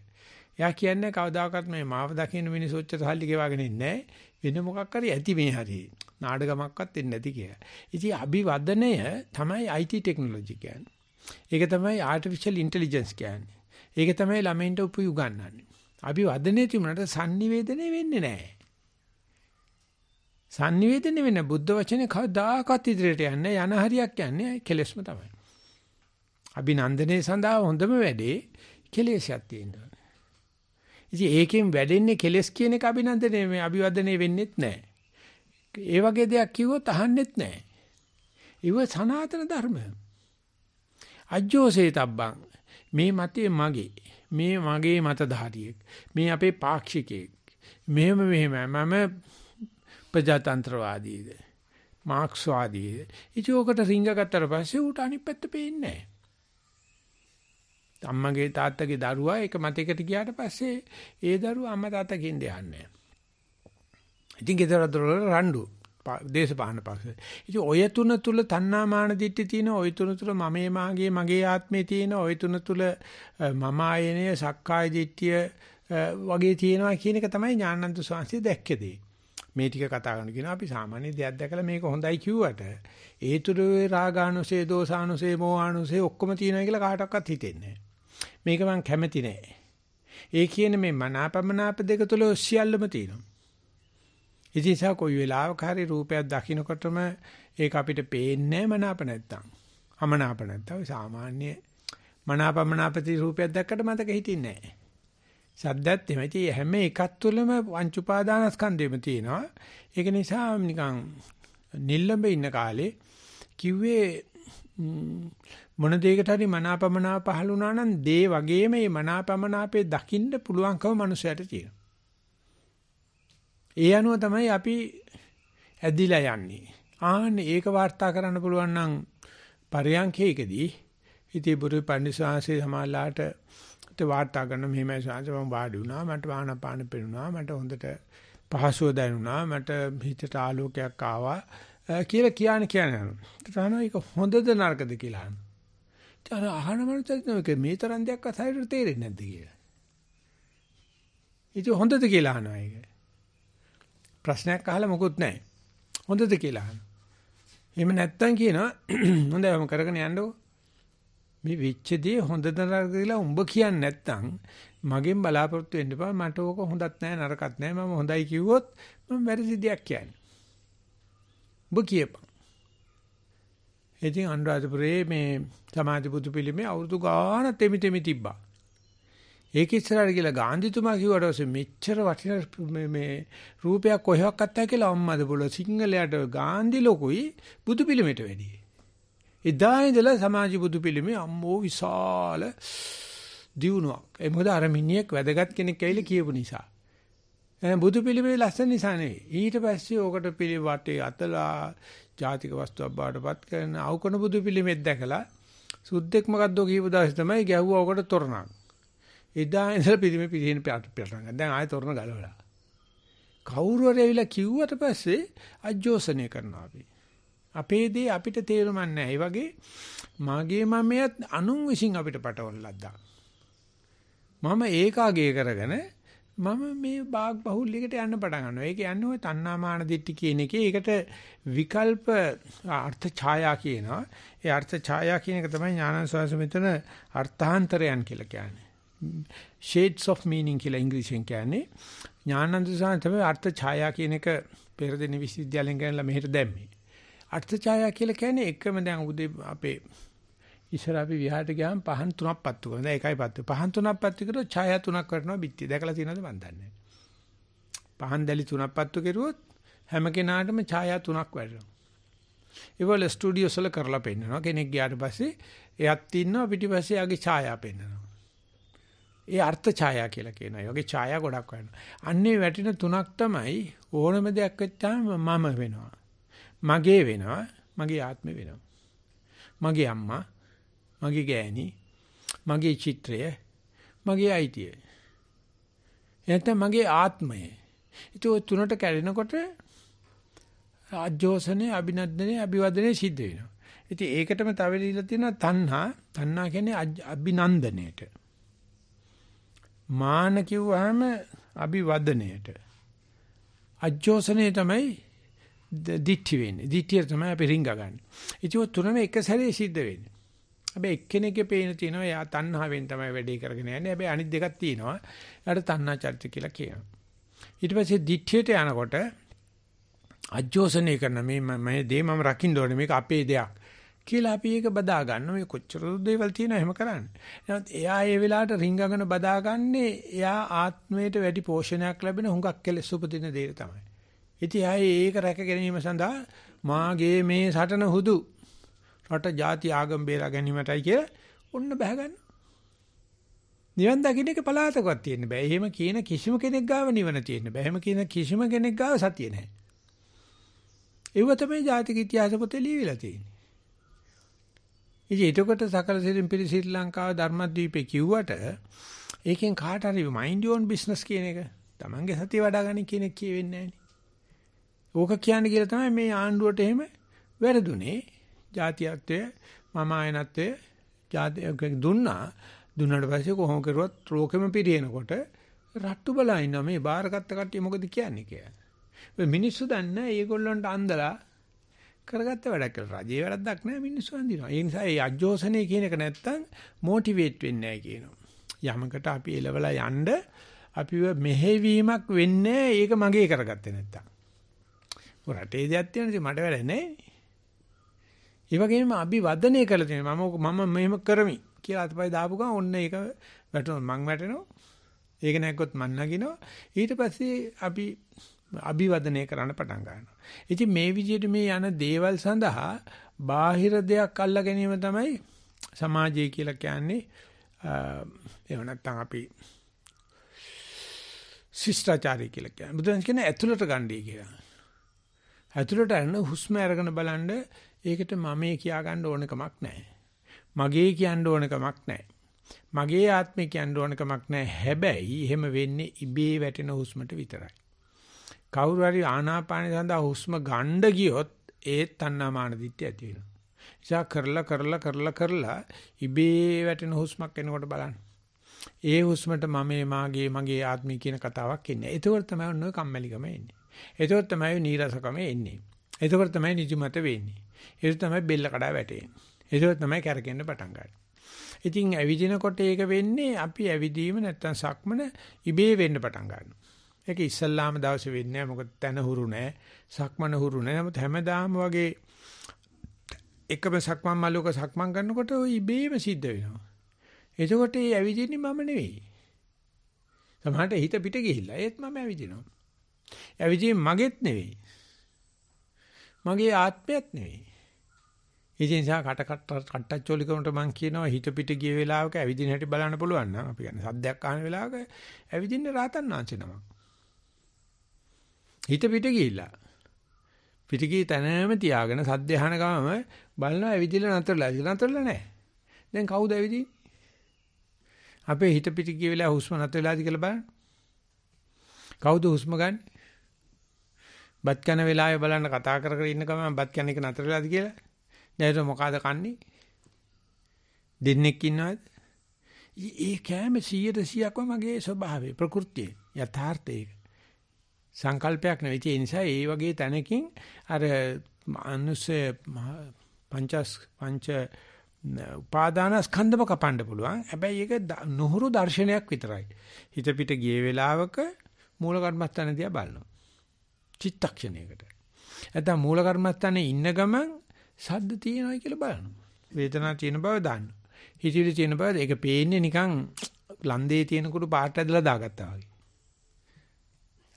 එයා කියන්නේ කවදාකවත් මේ මාව දකින්න මිනිස්සු ඔච්චර සල්ලි ගෙවාගෙන ඉන්නේ වෙන මොකක් හරි ඇති මේ හරි. නාඩගමක්වත් එන්නේ නැති කියලා. ඉතින් අභිවදනය තමයි IT ටෙක්නොලොජි කියන්නේ. ඒක තමයි artificial intelligence කියන්නේ. ඒක තමයි ළමයින්ට උපයු ගන්නන්නේ. අභිවදනයේ තිබුණාට sannivedane වෙන්නේ නැහැ. sannivedane වෙන බුද්ධ වචනේ කවදාකවත් ඉදිරියට යන්නේ යන හරියක් යන්නේ කෙලෙස්ම තමයි. අභිනන්දනයේ සඳහා හොඳම වැඩේ කෙලෙසයක් තියෙනවා. ඉතින් ඒකෙන් වැඩෙන්නේ කෙලස් කියන එක අභිනන්දනයේ මේ අභිවදනයේ වෙන්නේත් නැහැ. ඒ වගේ දෙයක් කිව්වොත් අහන්නෙත් නැහැ. ඊව සනාතන ධර්ම. අජ්ජෝසේ තබ්බං මේ මතේ මගේ මේ මගේ මතධාරියෙක් මේ අපේ පාක්ෂිකයෙක් මෙහෙම මෙහෙම මම ප්‍රජාතන්ත්‍රවාදීද මාක්ස්වාදීද ඉතින් ඔකට රිංගගත්තට පස්සේ ඌට අනිත් පැත්ත පේන්නේ නැහැ අම්මගේ තාත්තගේ දරුවා ඒක මතයකට ගියාට පස්සේ ඒ දරුවා අම්මා තාත්තා කියන දෙයක් නැහැ. ඉතින් ගෙදර දොරවල් රණ්ඩු දේශපාලන පක්ෂ. ඉතින් ඔය තුන තුල තණ්හාමාන දිට්ටි තියෙන, ඔය තුන තුල මමේ මාගේ මගේ ආත්මේ තියෙන, ඔය තුන තුල මම ආයනය, සක්කාය දිට්ඨිය වගේ තියෙනවා කියන එක තමයි ඥානන්ත ස්වාමීන් දැක්කේ. මේ ටික කතා කරන කෙනා අපි සාමාන්‍ය දෙයක් දැකලා මේක හොඳයි කිව්වට ඒ තුරේ රාගානුසේ, දෝසානුසේ, මෝහානුසේ ඔක්කොම තියෙනවා කියලා කාටවත් හිතෙන්නේ නැහැ. මේක මං කැමති නෑ. ඒ කියන මේ මනාපමනාප දෙක තුල සියල්ලම තියෙනවා. ඉතින් සා කොයි වෙලාවක හරි රූපයක් දකින්නකොටම ඒක අපිට පේන්නේ මනාප නැත්තම්. අමනාප නැත්තම් සාමාන්‍ය මනාපමනාපති රූපයක් දැක්කට මතක හිටින්නේ නෑ. සද්දත් එහෙමයි. ඉතින් හැම එකක් තුළම පංච උපාදානස්කන්ධයම තියෙනවා. ඒක නිසා නිකන් නිල්ලඹ ඉන්න කාලේ කිව්වේ මොන දෙයකට හරි මනාපමනාප පහළ වුණා නම් දේ වගේම මේ මනාපමනාපේ දකින්න පුළුවන්කම මනුස්සයට තියෙනවා. ඒ අනුව තමයි අපි ඇදිලා යන්නේ. ආන්න ඒක වාර්තා කරන්න පුළුවන් නම් පරයන්කේකදී ඉතින් බුදු පන්සිවාංශේ සමාලාට වාර්තා කරන මෙහෙමයි සාංශ මම වාඩි වුණා මට වාහන පාන පෙනුණා මට හොඳට පහසුව දැනුණා මට හිතට ආලෝකයක් ආවා කියලා කියන කියන්නේ. ඒතනෝ ඒක හොඳද නරකද කියලා අහනවා. අර අහන මනුස්සයෙක් මේ තරම් දෙයක් අසහිරට තේරෙන්නේ නැද්ද කියලා. ඉතින් හොඳද කියලා අහනවා ඒක. ප්‍රශ්නයක් අහලා මොකුත් නැහැ. හොඳද කියලා අහනවා. එහෙම නැත්තම් කියනවා හොඳයි මම කරගෙන යන්නකෝ. මේ වෙච්ච දේ හොඳද නරකද කියලා උඹ කියන්නේ නැත්තම් මගෙන් බලාපොරොත්තු වෙන්න එපා. මට ඕක හොඳත් නැහැ නරකත් නැහැ. මම හොඳයි කිව්වොත් මම වැරදි දෙයක් කියන්නේ. උඹ කියපන්. ඉතින් අනුරාධපුරයේ මේ සමාධි බුදු පිළිමේ අවුරුදු ගාණක් තෙමි තෙමි තිබ්බා. ඒක ඉස්සරහට ගිහලා ගාන්ධිතුමා කිව්වට පස්සේ මෙච්චර වටින මේ රූපයක් කොහෙවත් අත්තා කියලා අම්මද බොල සිංහලයට ගාන්ධි ලොකුයි බුදු පිළිමේට වැඩි. එදා ඉඳලා සමාජ බුදු පිළිමේ අම්මෝ විශාල දියුණුවක්. ඒ මොකද අර මිනිහෙක් වැදගත් කෙනෙක් ඇවිල්ලා කියපු නිසා. බුදු පිළිමේ ලස්සන නිසා නෙවෙයි. ඊට පස්සේ ඕකට පිළිවටේ අතලා ජාතික වස්තුවක් බාටපත් කරන අවකන බුදු පිළිමෙත් දැකලා සුද්දෙක් මොකද්ද කියපු දවසේ තමයි ගැහුවා ඔකට තොරණක්. එදා ඉඳලා පිළිමෙ පිළිහෙන පටන් දැන් ආයෙ තොරණ ගලවලා. කවුරු හරි ඇවිල්ලා කිව්වට පස්සේ අජෝසනය කරනවා අපි. අපේ දේ අපිට තේරුම්න්නේ නැහැ. ඒ වගේ මාගේ මමයත් අනුන් විසින් අපිට පටවන ලද්දා. මම ඒකාගය කරගෙන මම මේ බාග් බහුල්ලයකට යන්න පටන් ගන්නවා. ඒ කියන්නේ ඔය තණ්හාමාන දිට්ටි කියන එකේ ඒකට විකල්ප අර්ථ ඡායා කියනවා. ඒ අර්ථ ඡායා කියන එක තමයි ඥානසවාස මෙතන අර්ථාන්තරයන් කියලා කියන්නේ. shades of meaning කියලා ඉංග්‍රීසියෙන් කියන්නේ. ඥානන්ද සාන තමයි අර්ථ ඡායා කියන එක පෙරදෙනි විශ්වවිද්‍යාලෙන් ගෙනලා මෙහෙට දැම්මේ. අර්ථ ඡායා කියලා කියන්නේ එකම දැන් උදේ අපේ ඉස්සර අපි විහාරට ගියාම පහන් තුනක් පත්තු කරනවා. දැන් එකයි පත්තු. පහන් තුනක් පත්තු කරුවොත් ඡායා තුනක් වටනවා බිත්ති. දැකලා තියෙනවද මන් දන්නේ පහන් දැලි තුනක් පත්තු කරුවොත් හැම කෙනාටම ඡායා තුනක් වැටෙනවා. ඒවල ස්ටුඩියෝස් වල කරලා පෙන්නනවා. කෙනෙක් ගියාට පස්සේ එයත් ඉන්නවා පිටිපස්සේ ආගේ ඡායා පෙන්නනවා. ඒ අර්ථ ඡායා කියලා කියනවා. ඒ වගේ ඡායා ගොඩක් වෙනවා. අන්නේ වැටෙන තුනක් තමයි ඕනම දෙයක් වෙච්චාම මම වෙනවා. මගේ වෙනවා. මගේ ආත්මය වෙනවා. මගේ අම්මා මගේ ගෑණි, මගේ චිත්‍රය, මගේ අයිතිය. එතන මගේ ආත්මය. ඒක තුනට කැඩෙනකොට ආජෝසනේ, අභිනන්දනේ, අභිවදනේ සිද්ධ වෙනවා. ඉතින් ඒකටම තව දීලා තියෙනවා තණ්හා. තණ්හා කියන්නේ අභිනන්දනයට. මාන කිව්වහම අභිවදනයට. අජෝසනේ තමයි දිට්ඨි වෙන්නේ. දිට්ඨිය තමයි අපි රිංග ගන්න. ඉතින් ඔය තුනම එක සැරේ සිද්ධ වෙන්නේ. හැබැයි එක්කෙනෙක්ගේ පේන තියෙනවා එයා තණ්හාවෙන් තමයි වැඩේ කරගෙන යන්නේ. හැබැයි අනිත් දෙකක් තියෙනවා. එයාට තණ්හා චරිත කියලා කියනවා. ඊට පස්සේ දිඨියට යනකොට අජෝසනය කරන මේ මේ දේ මම රකින්න ඕනේ මේක අපේ දෙයක් කියලා අපි ඒක බදා ගන්න මේ කොච්චර දේවල් තියෙනවා එහෙම කරන්නේ. එහෙනම් එයා ඒ වෙලාවට රිංගගෙන බදාගන්නේ එයා ආත්මයට වැඩි පෝෂණයක් ලැබෙන හුඟක් කෙලස් උපදින දේ තමයි. ඉතින් ආයේ ඒක රැක ගැනීම සඳහා මාගේ මේ සටන හුදු රට ජාති ආගම් බේරා ගැනීමටයි කියලා ඔන්න බහ ගන්න. නිවන් දකින්න එක පලාතකවත් තියෙන්න බෑ. එහෙම කියන කිසිම කෙනෙක් ගාව නිවන තියෙන්න බෑ. එහෙම කියන කිසිම කෙනෙක් ගාව සතිය නැහැ. ඒව තමයි ජාතික ඉතිහාස පොතේ ලියවිලා තියෙන්නේ. ඉතින් එතකොට සකල සිරින් පිරි ශ්‍රී ලංකාව ධර්මද්වීපේ කිව්වට ඒකෙන් කාට හරි මයින්ඩ් යෝන් බිස්නස් කියන එක Tamange සතිය වඩා ගන්න කියන එක කියෙන්නේ ඕක කියන්නේ කියලා තමයි මේ ආණ්ඩුවට එහෙම වැරදුනේ. ජාතියත්වය මම ආයනත්වය ජාතිය දුන්නා දුන්නාට පස්සේ කොහොම කරුවත් රෝකෙම පිරිනකොට රට්ටු බලා ඉන්නවා මේ බාරගත්ත කට්ටිය මොකද කියන්නේ කියලා. ඔය මිනිස්සු දන්නේ ඒගොල්ලන්ට අන්දලා කරගත්ත වැඩක් කියලා. රජේ වැරද්දක් නැහැ මිනිස්සු අඳිනවා. ඒ නිසා මේ අජෝසනේ කියන එක නැත්තම් මොටිවේට් වෙන්නේ නැහැ කියනවා. යමකට අපි එලවලා යන්න අපිව මෙහෙවීමක් වෙන්නේ ඒක මගේ කරගත්තේ නැත්තම්. රටේ දෙයක් තියෙනසි මට වැඩ නැහැ. ඒ වගේම අභිවදනය කළ දෙනවා. මම මම මෙහෙම කරමි කියලා අතපය දාපු ගමන් ඔන්න ඒක වැටුණා. මං වැටෙනවා. ඒක නැග්ගොත් මං නගිනවා. ඊට පස්සේ අපි අභිවදනය කරන්න පටන් ගන්නවා. ඉතින් මේ විදිහට මේ යන දේවල් සඳහා බාහිර දෙයක් අල්ලා ගැනීම තමයි සමාජය කියලා කියන්නේ. එහෙම නැත්නම් අපි ශිෂ්ටාචාරය කියලා කියන්නේ. බුදුන් කියන්නේ ඇතුළට ගන්නදී කියලා. ඇතුළට අරන හුස්ම අරගෙන බලන්න ඒකට මමේ කියා ගන්න ඕනකමක් නැහැ. මගේ කියන්න ඕනකමක් නැහැ. මගේ ආත්මේ කියන්න ඕනකමක් නැහැ. හැබැයි එහෙම වෙන්නේ ඉබේ වැටෙන හුස්මට විතරයි. කවුරු හරි ආනාපාන සඳහා හුස්ම ගන්න ගියොත් ඒත් තණ්හාමාන දිත්‍ය ඇති වෙනවා. නිසා කරලා කරලා කරලා කරලා ඉබේ වැටෙන හුස්මක් එනකොට බලන්න. ඒ හුස්මට මමේ මාගේ මගේ ආත්මය කියන කතාවක් එන්නේ. ඒතකොට තමයි ඔන්න ඔය කම්මැලිකම එන්නේ. ඒතකොට තමයි නීරසකම එන්නේ. ඒතකොට තමයි නිදිමත වෙන්නේ. ඒක තමයි බෙල්ල කඩා වැටෙන්නේ ඒක තමයි කැරකෙන්න පටන් ගන්න ඉතින් ඇවිදිනකොට ඒක වෙන්නේ අපි ඇවිදීම නැත්තම් සක්මන ඉබේ වෙන්න පටන් ගන්නවා ඒක ඉස්සල්ලාම දවසේ වෙන්නේ මොකද තන හුරු නැහැ සක්මන හුරු නැහැ නමුත් හැමදාම වගේ එකම සක්මන් මළුවක සක්මන් කරනකොට ওই ඉබේම සිද්ධ වෙනවා එතකොට ඒ ඇවිදින්නේ මම නෙවෙයි. සමහරට හිත පිට ගිහිල්ලා ඒත් මම ඇවිදිනවා. ඇවිදින්නේ මගේත් නෙවෙයි. මගේ ආත්මයත් නෙවෙයි. ඒ නිසා කට කට්ටච්චෝලිකමට මම කියනවා හිත පිට ගිය වෙලාවක ඇවිදින හැටි බලන්න පුළුවන් නම් අපි කියන්නේ සද්දයක් ආන වෙලාවක ඇවිදින්න රාතන් ආංශේ නමක්. හිත පිට ගිහිල්ලා පිට ගිය තැනම තියාගෙන සද්ද අහන ගමම බලනවා ඇවිදිලා නතරලා නතරලා නැහැ. දැන් කවුද ඇවිදින්නේ? අපේ හිත පිට ගිය වෙලාව හුස්ම නතරලාද කියලා බලන්න. කවුද හුස්ම ගන්න? බත් කන වෙලාවේ බලන්න කතා කර කර ඉන්න ගමන් බත් කන එක නතරලාද කියලා දැන් මොකද කන්නේ? දෙන්නෙක් ඉන්නවද? ඒ කෑම 100 100ක්ම මගේ ස්වභාවය ප්‍රകൃතිය යථාර්ථය සංකල්පයක් නෙවෙයි ඒ නිසා ඒ වගේ තැනකින් අර අනුසය පංචස් පංච උපාදාන ස්කන්ධම කපන්න පුළුවන් හැබැයි ඒක නුහුරු දර්ශනයක් විතරයි හිත පිට ගිය වෙලාවක මූල කර්මස්ථාන දිහා බලනවා චිත්තක්ෂණයකට නැත්නම් මූල කර්මස්ථානේ ඉන්න ගමන් සද්ද තියෙනවයි කියලා බලනවා. වේදනාවක් තියෙන බව දන්නවා. හිතවිලි තියෙන බව ඒක පේන්නේ නිකන් ලන්දේ තියෙන කුඩු පාට ඇදලා දාගත්තා වගේ.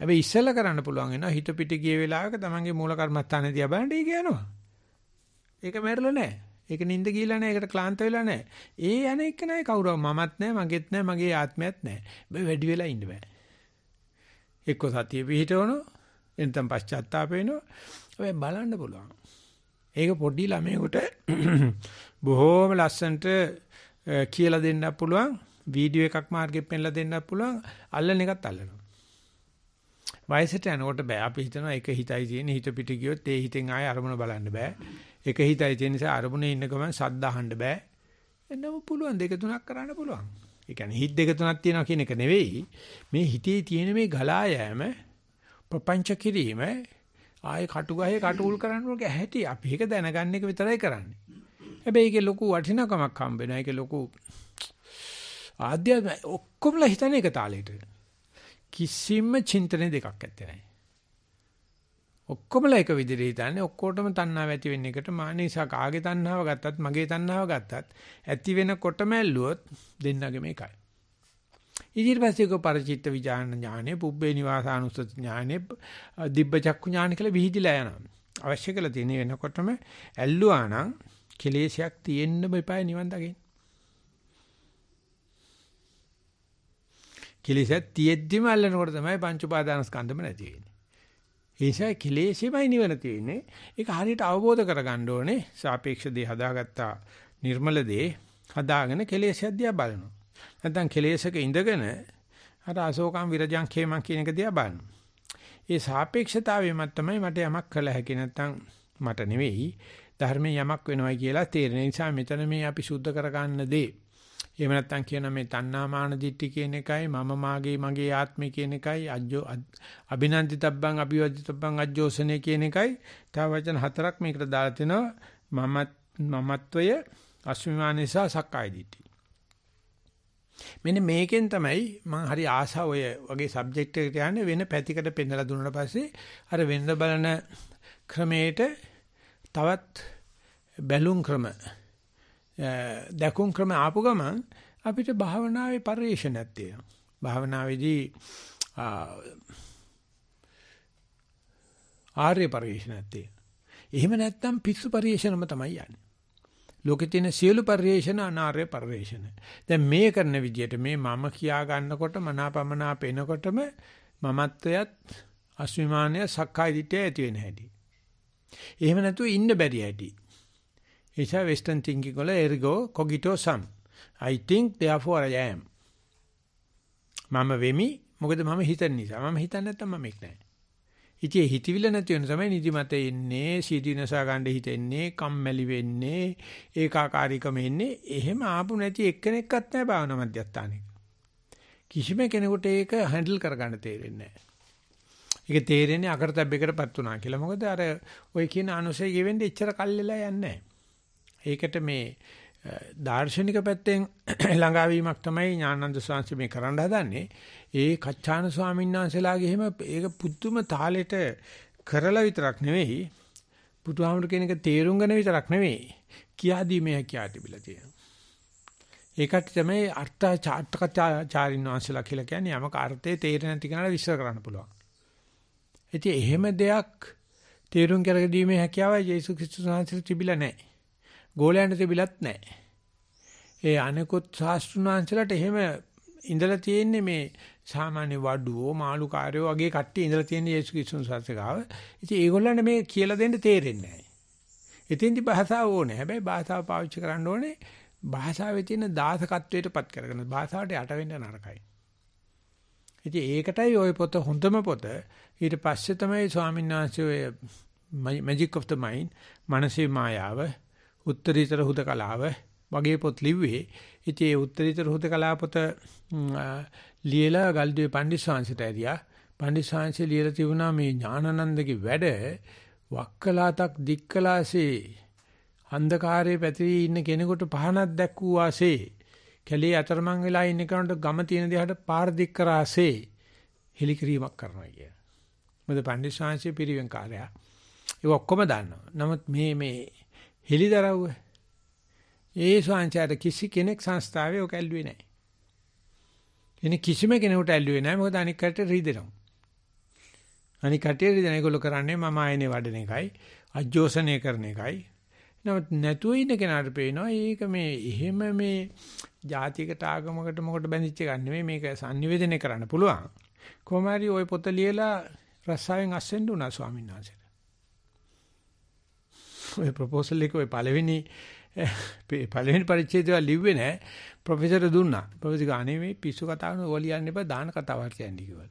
හැබැයි ඉස්සෙල්ලා කරන්න පුළුවන් වෙනවා හිත පිට ගිය වෙලාවක තමන්ගේ මූල කර්මස්ථානේ දිහා බලන්න ඒක යනවා. ඒක මැරෙලා නැහැ. ඒක නිින්ද ගිහලා නැහැ. ඒකට ක්ලාන්ත වෙලා නැහැ. ඒ යන එක නයි කවුරුව මමත් නැහැ, මගේත් නැහැ, මගේ ආත්මයත් නැහැ. බෑ වැඩි වෙලා ඉන්න බෑ. එක්ක සතිය පිහිටවනෝ, එතෙන් පශ්චාත්තාප වෙනෝ. හැබැයි බලන්න පුළුවන්. ඒක පොඩි ළමයෙකුට බොහෝම ලස්සනට කියලා දෙන්නත් පුළුවන් වීඩියෝ එකක් මාර්ගෙට පෙන්ලා දෙන්නත් පුළුවන් අල්ලන එකත් අල්ලනවා වයසට යනකොට බෑ අපි හිතනවා එක හිතයි තියෙන හිත පිට ගියොත් ඒ හිතෙන් ආය අරමුණ බලන්න බෑ එක හිතයි තියෙන නිසා අරමුණේ ඉන්න ගමන් සද්ද අහන්න බෑ එන්නම පුළුවන් දෙක තුනක් කරන්න පුළුවන් ඒ කියන්නේ හිත දෙක තුනක් තියෙනවා කියන එක නෙවෙයි මේ හිතේ තියෙන මේ ගලා යෑම ප්‍රපංච කිරීම ආයේ කටුගහේ කටුල් කරන්න ඕනේ ඇහැටි අපි ඒක දැනගන්න එක විතරයි කරන්නේ. හැබැයි ඒකේ ලොකු වටිනාකමක් හම්බ වෙනවා. ඒකේ ලොකු ආධ්‍යාත්ම ඔක්කොමලා හිතන එක තාලෙට. කිසිම චින්තන දෙකක් ඇත්තේ නැහැ. ඔක්කොමලා එක විදිහට හිතන්නේ ඔක්කොටම තණ්හාව ඇති වෙන්න එකට මා නිසා කාගේ තණ්හාව ගත්තත් මගේ තණ්හාව ගත්තත් ඇති වෙනකොටම ඇල්ලුවොත් දෙන්නගෙම එකයි. ඊට පස්සේ ඒක පරිචිත්ත විඥාන ඥානෙ, පුබ්බේ නිවාසානුස්සති ඥානෙ, දිබ්බ චක්කු ඥානෙ කියලා විහිදිලා යනවා. අවශ්‍ය කරලා තියෙන වෙනකොටම ඇල්ලුවා නම් කෙලේශයක් තියෙන්න බෑ නිවන් දකින්න. කෙලෙසත් තියෙද්දිම අල්ලනකොට තමයි පංච උපාදානස්කන්ධම නැති වෙන්නේ. ඒ නිසා කෙලෙසෙමයි නිවන තියෙන්නේ. ඒක හරියට අවබෝධ කරගන්න ඕනේ. සාපේක්ෂ දේ හදාගත්තා නිර්මල දේ හදාගෙන කෙලෙසයක් දිහා බලනවා. නැත්නම් කෙලෙසක ඉඳගෙන අර අශෝකම් විරජං ඛේමං කියන එක දිහා බලන්න. ඒ සාපේක්ෂතාවයම තමයි මට යමක් කළ හැකි නැත්නම් මට නෙවෙයි ධර්මයේ යමක් වෙනවා කියලා තේරෙන නිසා මෙතන මේ අපි සුද්ධ කරගන්න දේ. එහෙම නැත්නම් කියන මේ තණ්හාමාන දිට්ටි කියන එකයි මම මාගේ මගේ ආත්මය කියන එකයි අජ්ජෝ අභිනන්දිතබ්බං අභිවජිතබ්බං අජ්ජෝසනේ කියන එකයි තව වචන හතරක් මේකට දාලා තිනවා මමත් මමත්වය අස්මිමානස සක්කාය දිට්ටි. මෙන්න මේකෙන් තමයි මම හරි ආසාව ඔය වගේ සබ්ජෙක්ට් එකට යන්නේ වෙන පැතිකඩ පෙන්නලා දුන්නා පස්සේ අර වෙන්න බලන ක්‍රමයට තවත් බැලුම් ක්‍රම දැකුම් ක්‍රම ආපු ගමන් අපිට භාවනාවේ පරිේශනයක් තියෙනවා. භාවනාවේදී ආර්ය පරිේශනයක් තියෙනවා. එහෙම නැත්නම් පිස්සු පරිේශනම තමයි යන්නේ. ලෝකේ තියෙන සියලු පරිේශන අනාර්ය පරිේශන. දැන් මේ කරන විදිහට මේ මම කියා ගන්නකොට මනාපමනා පේනකොටම මමත්වයත් අස්විමානය සක්කාය දිට්ඨිය ඇති වෙන හැටි. එහෙම නැතුව ඉන්න බැරි හැටි. ඒසා වෙස්ටර්න් තින්කින් වල ergo cogito sum. I think therefore I am. මම වෙමි මොකද මම හිතන නිසා. මම හිතන්නේ නැත්තම් මම එක් නැහැ. ඉතින් හිතවිල්ල නැති වෙන තමයි නිදිමත එන්නේ, සීදීනසා ගන්න හිතෙන්නේ, කම්මැලි වෙන්නේ, ඒකාකාරීකම එන්නේ. එහෙම ආපු නැති එක්කෙනෙක්වත් නැහැ භාවනා මධ්‍යස්ථානේ. කිසිම කෙනෙකුට ඒක හැන්ඩල් කරගන්න තේරෙන්නේ නැහැ. ඒක තේරෙන්නේ අකරතැබ්බෙකටපත් උනා කියලා. මොකද අර ওই කියන අනුසය ගෙවෙන්නේ එච්චර කල්ලෙලා යන්නේ නැහැ. ඒකට මේ දාර්ශනික පැත්තෙන් ළඟාවීමක් තමයි ඥානන්ද ස්වාමීන් මේ කරන්න හදන්නේ. ඒ කච්චාන ස්වාමීන් වහන්සේලාගේ එහෙම ඒක පුදුම තාලෙට කරලා විතරක් නෙවෙයි බුදුහාමුදුර කෙනෙක් තේරුම් ගන්න විතරක් නෙවෙයි කියාදීමේ හැකියාව තිබිලා තියෙනවා. ඒකට තමයි අර්ථ චාර්තකචාරින් වහන්සේලා කියලා කියන්නේ යමක අර්ථයේ තේරෙන නැති කෙනාට විශ්ව කරන්න පුළුවන්. ඉතින් එහෙම දෙයක් තේරුම් කරගැනීමේ හැකියාව ජේසුස් ක්‍රිස්තුස් වහන්සේට තිබිලා නැහැ. ගෝලයන්ට තිබිලත් නැහැ. ඒ අනෙකුත් ශාස්ත්‍රඥාන්සලට එහෙම ඉඳලා තියෙන්නේ මේ සාමාන්‍ය වඩුවෝ මාළු කාර්යෝ වගේ කට්ටිය ඉඳලා තියෙන යේසු ක්‍රිස්තුස් සංසකාව. ඉතින් ඒගොල්ලන්ට මේ කියලා දෙන්න තේරෙන්නේ නැහැ. එතෙන්දි භාෂාව ඕනේ. හැබැයි භාෂාව පාවිච්චි කරන්න ඕනේ භාෂාවේ තියෙන දාසකත්වයටපත් කරගෙන භාෂාවට යට වෙන්න නරකයි. ඉතින් ඒකටයි ওই පොත හොඳම පොත. ඊට පස්සේ තමයි ස්වාමීන් වහන්සේ magic of the mind මනසේ මායාව උත්තරීතර හුදකලාව වගේ පොත් ලිව්වේ. ඉතින් ඒ උත්තරීතර හුදකලා පොත ලියලා ගල්දුවේ පණ්ඩිස්වාංශයට ඇරියා. පණ්ඩිස්වාංශය ලියලා තිබුණා මේ ඥානানন্দගේ වැඩ වක්කලාතක් දික්කලාසේ අන්ධකාරයේ පැතිරී ඉන්න කෙනෙකුට පහනක් දැක්වූ වාසේ කැලේ අතරමං වෙලා ඉන්න කෙනාට ගම තියෙන දිහාට පාර දික් කරාසේ හෙලිකිරීමක් කරනවා කිය. මොකද පණ්ඩිස්වාංශය පිරිවෙන් කාර්යය. ඒක ඔක්කොම දන්නවා. නමුත් මේ මේ හෙලිදරව්ව. ඒ ස්වාංශයට කිසි කෙනෙක් සංස්ථාවේ ඔක ඇල්ලුවේ නැහැ. එනි කිසිම කෙනෙකුට ඇල්ලුවේ නැහැ මොකද අනික් කටට රීදෙනවා. අනික් කටේ රීදෙන ඒගොල්ලෝ කරන්නේ මම ආයනේ වඩන එකයි, අජෝසනය කරන එකයි. නමුත් නැතුව ඉන්න කෙනාට පේනවා මේක මේ එහෙම මේ ජාතිකට ආගමකට මොකට බැඳිච්ච එකක් නෙමෙයි මේක sannivedana කරන්න පුළුවන්. කොහොම හරි ওই පොත ලියලා රස්සාවෙන් අස්සෙන්න උනා ස්වාමීන් වහන්සේ. ඔය ප්‍රොපෝසල් එක ඔය පළවෙනි පළවෙනි පරිච්ඡේදය ලිව්වේ නෑ ප්‍රොෆෙසර් දුන්නා. ප්‍රොෆෙසර් ගානේ මේ පිස්සු කතාව නෝ ලියන්න එපා දාන කතාවක් කියන්නේ කිව්වා.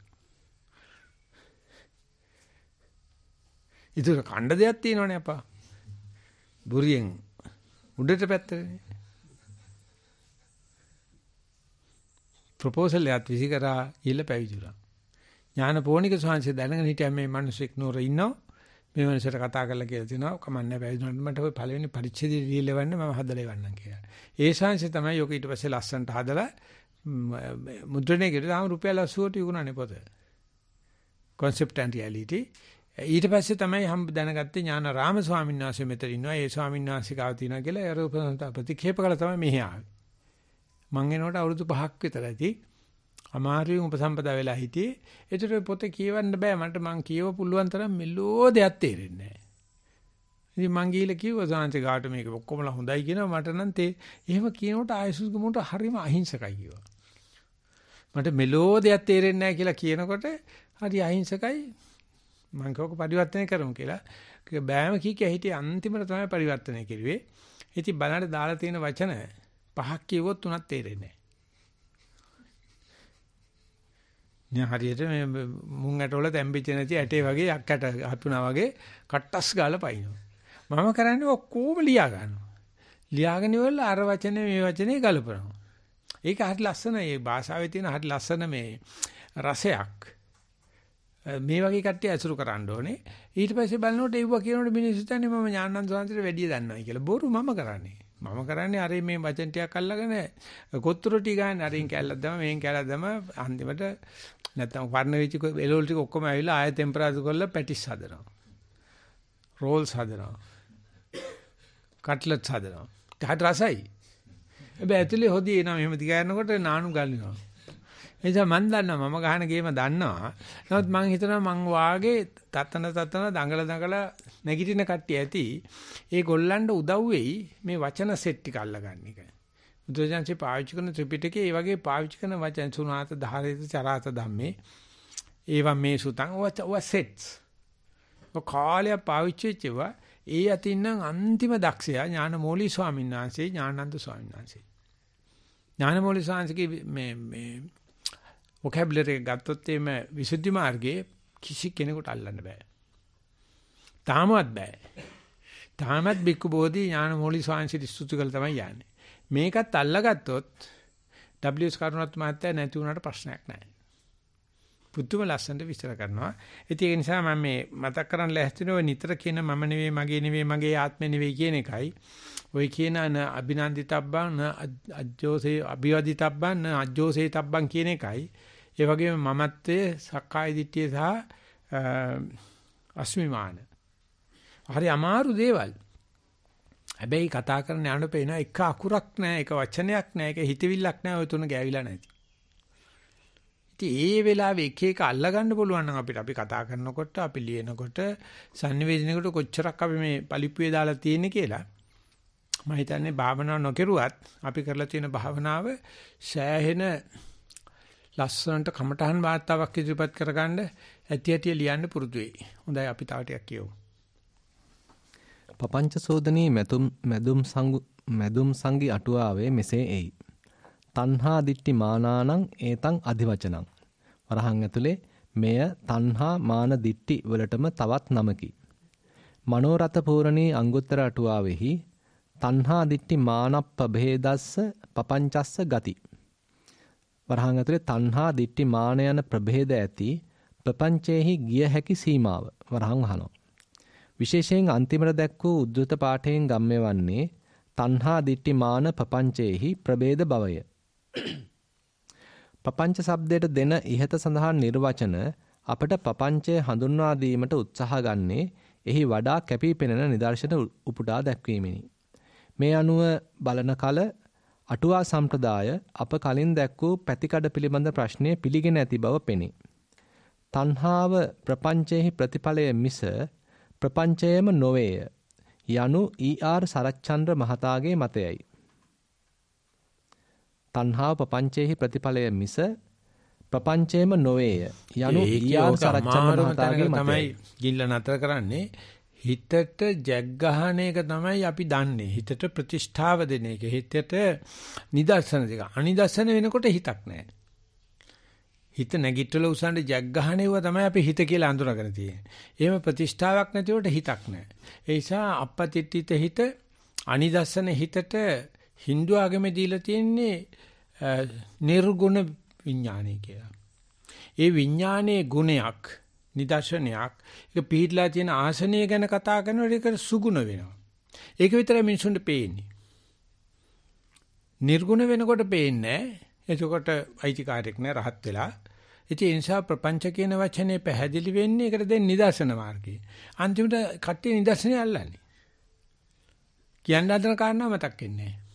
ඉතින් කණ්ඩ දෙයක් තියෙනවනේ අපා. බුරියෙන් උඩට පැත්තටනේ. ප්‍රොපෝසල් එකත් විසි කරා ඊළ පැවිදි වුණා. ඥානපෝණික සංසය දැනගෙන හිටියා මේ මිනිස්සෙක් නෝර ඉන්නවා. මේ මිනිසට කතා කරලා කියලා තිනවා කමන්නේ බැරිුණාට මට ওই පළවෙනි පරිච්ඡේදය දීලවන්න මම හදලා ඉවන්නම් කියලා. ඒ ශාංශය තමයි යෝක ඊට පස්සේ ලස්සන්ට හදලා මුද්‍රණය කරලා ආම රුපියල් 80ට යුණානේ පොත. concept and reality ඊට පස්සේ තමයි හම් දැනගත්තේ ඥානාරාම ස්වාමීන් වහන්සේ මෙතන ඉන්නවා. ඒ ස්වාමීන් වහන්සේ කාව තිනවා කියලා ඒ රූප ප්‍රතික්ෂේප කළා තමයි මෙහි ආවේ. මං එනකොට අවුරුදු 5ක් විතර ඇති. අමාරුවෙන් උපසම්පදා වෙලා හිටියේ. ඒතර පොතේ කියවන්න බෑ මට මං කියව පුළුවන් තරම් මෙලෝ දෙයක් තේරෙන්නේ නැහැ. ඉතින් මං ගිහිල්ලා කිව්වා සාංශ ගාට මේක ඔක්කොම හොඳයි කියනවා මට නම් තේ එහෙම කියනකොට ආයසුස් ගමුට හරිම අහිංසකයි කිව්වා. මට මෙලෝ දෙයක් තේරෙන්නේ නැහැ කියලා කියනකොට හරි අහිංසකයි මං කෝක පරිවර්තනය කරමු කියලා. බෑම කීක හිටියේ අන්තිමට තමයි පරිවර්තනය කෙරුවේ. ඉතින් බලන්න දාලා තියෙන වචන පහක් කිව්වොත් තුනක් තේරෙන්නේ නෑ හරියට මේ මුං ඇටවල තැම්බෙච්ච නැති ඇටේ වගේ යක්කට හපුණා වගේ කට්ටස් ගාලා පයින්නවා. මම කරන්නේ ඔක්කොම ලියා ගන්නවා. ලියාගෙන ඉවරලා අර වචනේ මේ වචනේ ගලපනවා. ඒක හරි ලස්සන මේ භාෂාවේ තියෙන හරි ලස්සන මේ රසයක්. මේ වගේ කට්ටිය ඇසුරු කරන්න ඕනේ. ඊට පස්සේ බලනකොට ඒව කියනකොට මිනිස්සු හිතන්නේ මම ඥානන්ත සාන්තිට වැඩිය දන්නවා කියලා. බොරු මම කරන්නේ. මම කරන්නේ අර මේ වචන ටිකක් අල්ලගෙන කොත්තුර ටි ගන්න අරින් කැල්ලක් දැම මෙහෙන් කැල්ලක් දැම අන්තිමට නැත්තම් වර්ණ වෙච්ච එළවලු ටික ඔක්කොම ඇවිල්ලා ආයෙ ටෙම්පරේචර් කරලා පැටිස් හදනවා. රෝල්ස් හදනවා. කට්ලට්ස් හදනවා. ඒකට රසයි. හැබැයි ඇතුලේ හොදි එනවා මෙහෙම දිගා යනකොට නානු ගලිනවා. ඒ නිසා මම දන්නවා මම ගහන ගේම දන්නවා. නමුත් මම හිතනවා මං වාගේ තතන තතන දඟල දඟල නැගිටින කට්ටිය ඇති. ඒ ගොල්ලන්ට උදව් වෙයි මේ වචන සෙට් ටික අල්ලගන්න එක. බුදුජානසේ පාවිච්චි කරන ත්‍රිපිටකේ ඒ වගේ පාවිච්චි කරන වචන සුණාත ධාරිත චරාත ධම්මේ ඒවා මේ සුතං ඔවා සෙට්ස්. කාලය පාවිච්චි වෙච්චවා ඒ අතින් නම් අන්තිම දක්ෂයා ඥානමෝලි ස්වාමීන් වහන්සේ ඥානන්ද ස්වාමීන් වහන්සේ ඥානමෝලි ස්වාමීන්ගේ මේ මේ vocabulary එක ගත්තොත් එimhe විසුද්ධි මාර්ගයේ කිසි කෙනෙකුට අල්ලන්න බෑ. තාමවත් බෑ. තාමත් බික්කු බෝධි ඥානමෝලි සාංශිති ස්තුති කළ තමයි යන්නේ. මේකත් අල්ලගත්තොත් WS කරුණාත් මහත්තයා නැති වුණාට ප්‍රශ්නයක් නැහැ. පුදුම ලස්සනට විස්තර කරනවා. ඉතින් ඒ නිසා මම මේ මතක් කරන් ලැහැස්තිනෝ නිතර කියන මම නෙවෙයි මගේ නෙවෙයි මගේ ආත්මෙ නෙවෙයි කියන එකයි. ওই කියන න අභිනන්දිතබ්බන් අජ්ජෝසේ අභිවදිතබ්බන් අජ්ජෝසේ තබ්බන් කියන එකයි. ඒ වගේම මමත්වයේ සක්කාය දිට්ඨිය සහ අස්මිමාන. හරි අමාරු දේවල්. හැබැයි කතා කරන යනකොට පේන එක අකුරක් නැහැ, එක වචනයක් නැහැ, එක හිතවිල්ලක් නැහැ ඔය තුන ගෑවිලා නැති. ඉතින් ඒ වෙලාවේ එක එක අල්ලගන්න පුළුවන් නම් අපිට අපි කතා කරනකොට, අපි ලියනකොට, sannivedanaකට කොච්චරක් අපි මේ පලිප්පුවේ දාලා තියෙන්නේ කියලා මම හිතන්නේ භාවනාව නොකරුවත් අපි කරලා තියෙන භාවනාව සෑහෙන ලස්සනට කමටහන් වාර්තාවක් ඉදිරිපත් කරගන්න ඇති ඇති ලියන්න පුරුදු වෙයි. හොඳයි අපි තව
ටිකක් කියමු. පපංච සෝදනී මැතුම් මැදුම් සංගු මැදුම් සංගි අටුවාවේ මෙසේ එයි. තණ්හා දිට්ටි මානානං ඒතං අධිවචනං. වරහන් ඇතුලේ මෙය තණ්හා මාන දිට්ටි වලටම තවත් නමකි. මනෝරත පූර්ණී අංගුත්තර අටුවාවෙහි තණ්හා දිට්ටි මානප්ප භේදස්ස පපංචස්ස ගති වරහන් ඇතුලේ තණ්හා, දිට්ටි, මාන යන ප්‍රභේද ඇති ප්‍රපංචයේහි ගිය හැකි සීමාව වරහන් අහනවා. විශේෂයෙන් අන්තිමට දැක් වූ උද්දృత පාඨයෙන් ගම්ම්‍ය වන්නේ තණ්හා, දිට්ටි, මාන ප්‍රපංචයේහි ප්‍රභේද බවය. ප්‍රපංච શબ્දයට දෙන ඉහත සඳහන් නිර්වචන අපට ප්‍රපංචය හඳුන්වා දීමට උත්සාහ ගන්නේ එහි වඩා කැපී පෙනෙන නිදර්ශන උපුටා දැක්වීමෙනි. මේ අනුව බලන කල අටුවා සම්ප්‍රදාය අප කලින් දැක් වූ පැතිකඩ පිළිබඳ ප්‍රශ්නය පිළිගෙන ඇති බව පෙනේ. තණ්හාව ප්‍රපංචයේ ප්‍රතිඵලය මිස ප්‍රපංචයම නොවේය. යනු ඊ.ආර්. සරච්චන්ද්‍ර මහතාගේ මතයයි. තණ්හාව ප්‍රපංචයේ ප්‍රතිඵලය මිස ප්‍රපංචයම නොවේය. යනු ඊ.ආර්. සරච්චන්ද්‍ර මහතාගේ මතයයි. තමයි
ගිල්ල නතර කරන්නේ හිතට ජැක් ගහන එක තමයි අපි දන්නේ. හිතට ප්‍රතිෂ්ඨාව දෙන එක. හිතට නිදර්ශන දෙක. අනිදර්ශන වෙනකොට හිතක් නැහැ. හිත නැගිටලා උසන්න ජැක් ගහන ඒවා තමයි අපි හිත කියලා අඳුරගෙන තියෙන්නේ. එහෙම ප්‍රතිෂ්ඨාවක් නැතිවට හිතක් නැහැ. ඒ නිසා අපපතිත්‍ිත හිත අනිදර්ශන හිතට Hindu ආගමේ දීලා තියෙන්නේ නිර්ගුණ විඥානය කියලා. ඒ විඥානයේ ගුණයක් නිදර්ශනයක්. ඒක පිළිහිලා තියෙන ආසනය ගැන කතා කරනකොට ඒක සුගුණ වෙනවා. ඒක විතරයි මිනිසුන්ට පේන්නේ. නිර්ගුණ වෙනකොට පේන්නේ නැහැ. එතකොට අයිතිකාරයක් නෑ රහත් වෙලා. ඉතින් ඒ නිසා ප්‍රපංච කියන වචනේ පැහැදිලි වෙන්නේ ඒකට දැන් නිදර්ශන මාර්ගයේ. අන්තිමට කට්ටිය නිදර්ශනේ අල්ලන්නේ. කියන්න හදන කාරණා මතක් වෙන්නේ නැහැ.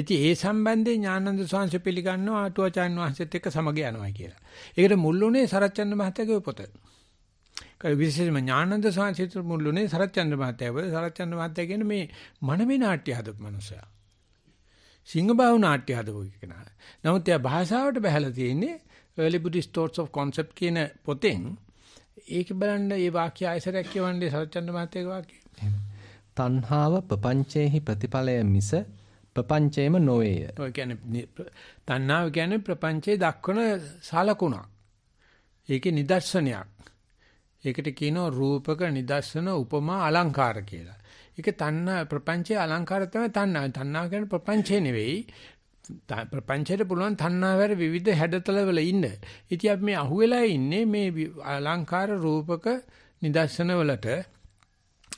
ඉතින් ඒ සම්බන්ධයෙන් ඥානන්ද ස්වාමීන් පිළිගන්නවා ආටුවාචාන් වහන්සේත් එක්ක සමග යනවා කියලා. ඒකට මුල්ුණේ සරච්චන්ද්‍ර මහත්තයාගේ පොත. ඒ විශේෂයෙන්ම ඥානන්ද ස්වාමීන් මුල්ුණේ සරච්චන්ද්‍ර මහත්තයාව. සරච්චන්ද්‍ර මහත්තයා කියන්නේ මේ මනමේ නාට්‍ය හදපු මනුස්සයා. සිංහබාහු නාට්‍ය හදපු කෙනා. නමුත් එයා භාෂාවට බහැලා තියෙන්නේ early buddhist thoughts of concept කියන පොතෙන්. ඒක බලන්න මේ වාක්‍ය ආයසරයක් කියවන්නේ සරච්චන්ද්‍ර මහත්තයාගේ වාක්‍යය.
තණ්හාව ප්‍රපංචයේහි ප්‍රතිඵලය මිස ප්‍රපංචයේම නොවේය.
ඔය කියන්නේ තණ්හාව කියන්නේ ප්‍රපංචයේ දක්වන සලකුණක්. ඒකේ නිදර්ශනයක්. ඒකට කියනවා රූපක නිදර්ශන උපමා අලංකාර කියලා. ඒක තණ්හා ප්‍රපංචයේ අලංකාර තමයි තණ්හා. තණ්හා කියන්නේ ප්‍රපංචේ නෙවෙයි. ප්‍රපංචයට පුළුවන් තණ්හාවර විවිධ හැඩතලවල ඉන්න. ඉතින් අපි මේ අහුවෙලා ඉන්නේ මේ අලංකාර රූපක නිදර්ශන වලට.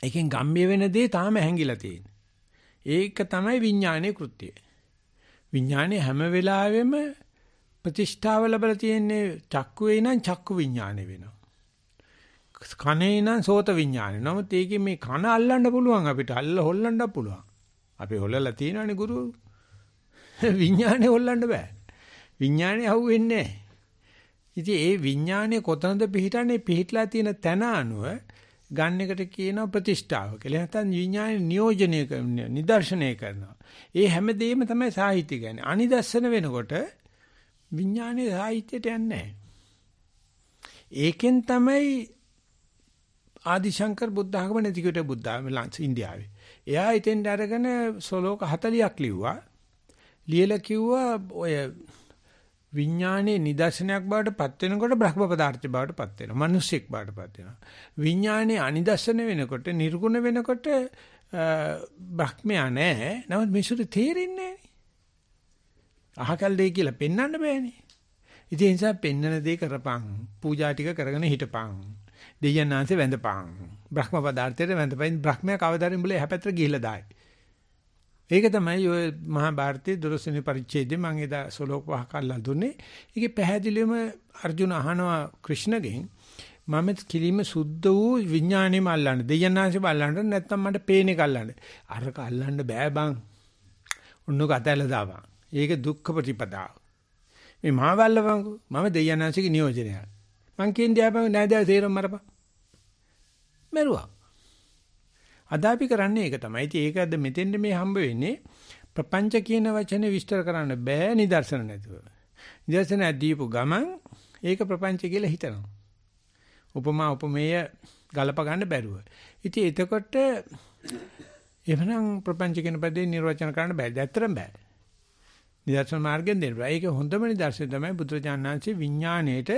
එකෙන් ගම්ම්‍ය වෙන දේ තාම හැංගිලා තියෙන. ඒක තමයි විඥානයේ කෘත්‍යය. විඥානේ හැම වෙලාවෙම ප්‍රතිෂ්ඨාව ලැබලා තියෙන්නේ චක්කුවේ නම් චක්කු විඥානේ වෙනවා. කනේ නම් සෝත විඥානේ. නමුත් ඒකේ මේ කන අල්ලන්න පුළුවන් අපිට. අල්ල හොල්ලන්න පුළුවන්. අපි හොල්ලලා තියෙනවනේ ගුරු. විඥානේ හොල්ලන්න බෑ. විඥානේ අහුවෙන්නේ නැහැ. ඉතින් ඒ විඥානේ කොතනද පිහිටන්නේ? පිහිටලා තියෙන තැන අනුව ගන්න එකට කියනවා ප්‍රතිෂ්ඨාව කියලා. නැත්නම් විඥානය නියෝජනය කරන නිදර්ශනය කරනවා. ඒ හැමදේම තමයි සාහිත්‍ය කියන්නේ. අනිදස්සන වෙනකොට විඥානේ සාහිත්‍යයට යන්නේ ඒකෙන් තමයි ආදිශංකර බුද්ධ ආගම නැතිකොට බුද්ධ ඉන්දියාවේ. එයා ඉතින් අරගෙන ශ්ලෝක 40ක් ලිව්වා. ලියලා කිව්වා ඔය විඥානයේ නිදර්ශනයක් බවට පත් වෙනකොට බ්‍රහ්ම පදාර්ථ බවට පත් වෙනවා. මිනිස්සෙක් බවට පත් වෙනවා. විඥානයේ අනිදර්ශන වෙනකොට, නිර්ගුණ වෙනකොට බ්‍රහ්මයා නැහැ. නමුත් මිනිසුන්ට තේරෙන්නේ නැහැ. අහකල් දෙයි කියලා පෙන්වන්න බෑනේ. ඉතින් ඒ නිසා පෙන්වන දේ කරපං. පූජා ටික කරගෙන හිටපං. දෙයයන්ාන්සේ වැඳපං. බ්‍රහ්ම පදාර්ථයට වැඳපං. බ්‍රහ්මයා කවදාද උඹලේ හැපැත්තට ගිහිල්ලා දායි. ඒක තමයි ඔය මහා ಭಾರತයේ 12 වෙනි පරිච්ඡේදයේ මම එදා සලෝක වහ කරලා දුන්නේ. ඒකේ පැහැදිලිවම අර්ජුන අහනවා ක්‍රිෂ්ණගෙන් මම කිලිම සුද්ධ වූ විඥාණයම අල්ලන්න. දෙයන්නාංශය බලන්න නැත්නම් මට පේන එක අල්ලන්න. අරක අල්ලන්න බෑ බං. උන්නක අතැලා දාපන්. ඒක දුක්ඛ ප්‍රතිපදාව. මේ මහවල්ලවන් මම දෙයන්නාංශික නියෝජනයක්. මං කියන්නේ ආපහු නෑදෑ තේරම් මරපන්. මෙරුවා. අදාපි කරන්නේ ඒක තමයි. ඉතින් ඒකද මෙතෙන්ද මේ හම්බ වෙන්නේ ප්‍රපංච කියන වචනේ විස්තර කරන්න බෑ නිදර්ශන නැතුව. නිදර්ශන දීපු ගමන් ඒක ප්‍රපංච කියලා හිතනවා. උපමා උපමේය ගලප ගන්න බැරුව. ඉතින් එතකොට එවනම් ප්‍රපංච කියන පදේ නිර්වචන කරන්න බෑ. දැත්තරම් බෑ. නිදර්ශන මාර්ගයෙන් දෙන්න බෑ. ඒක හොඳම නිදර්ශනය තමයි බුදුරජාණන් වහන්සේ විඥාණයට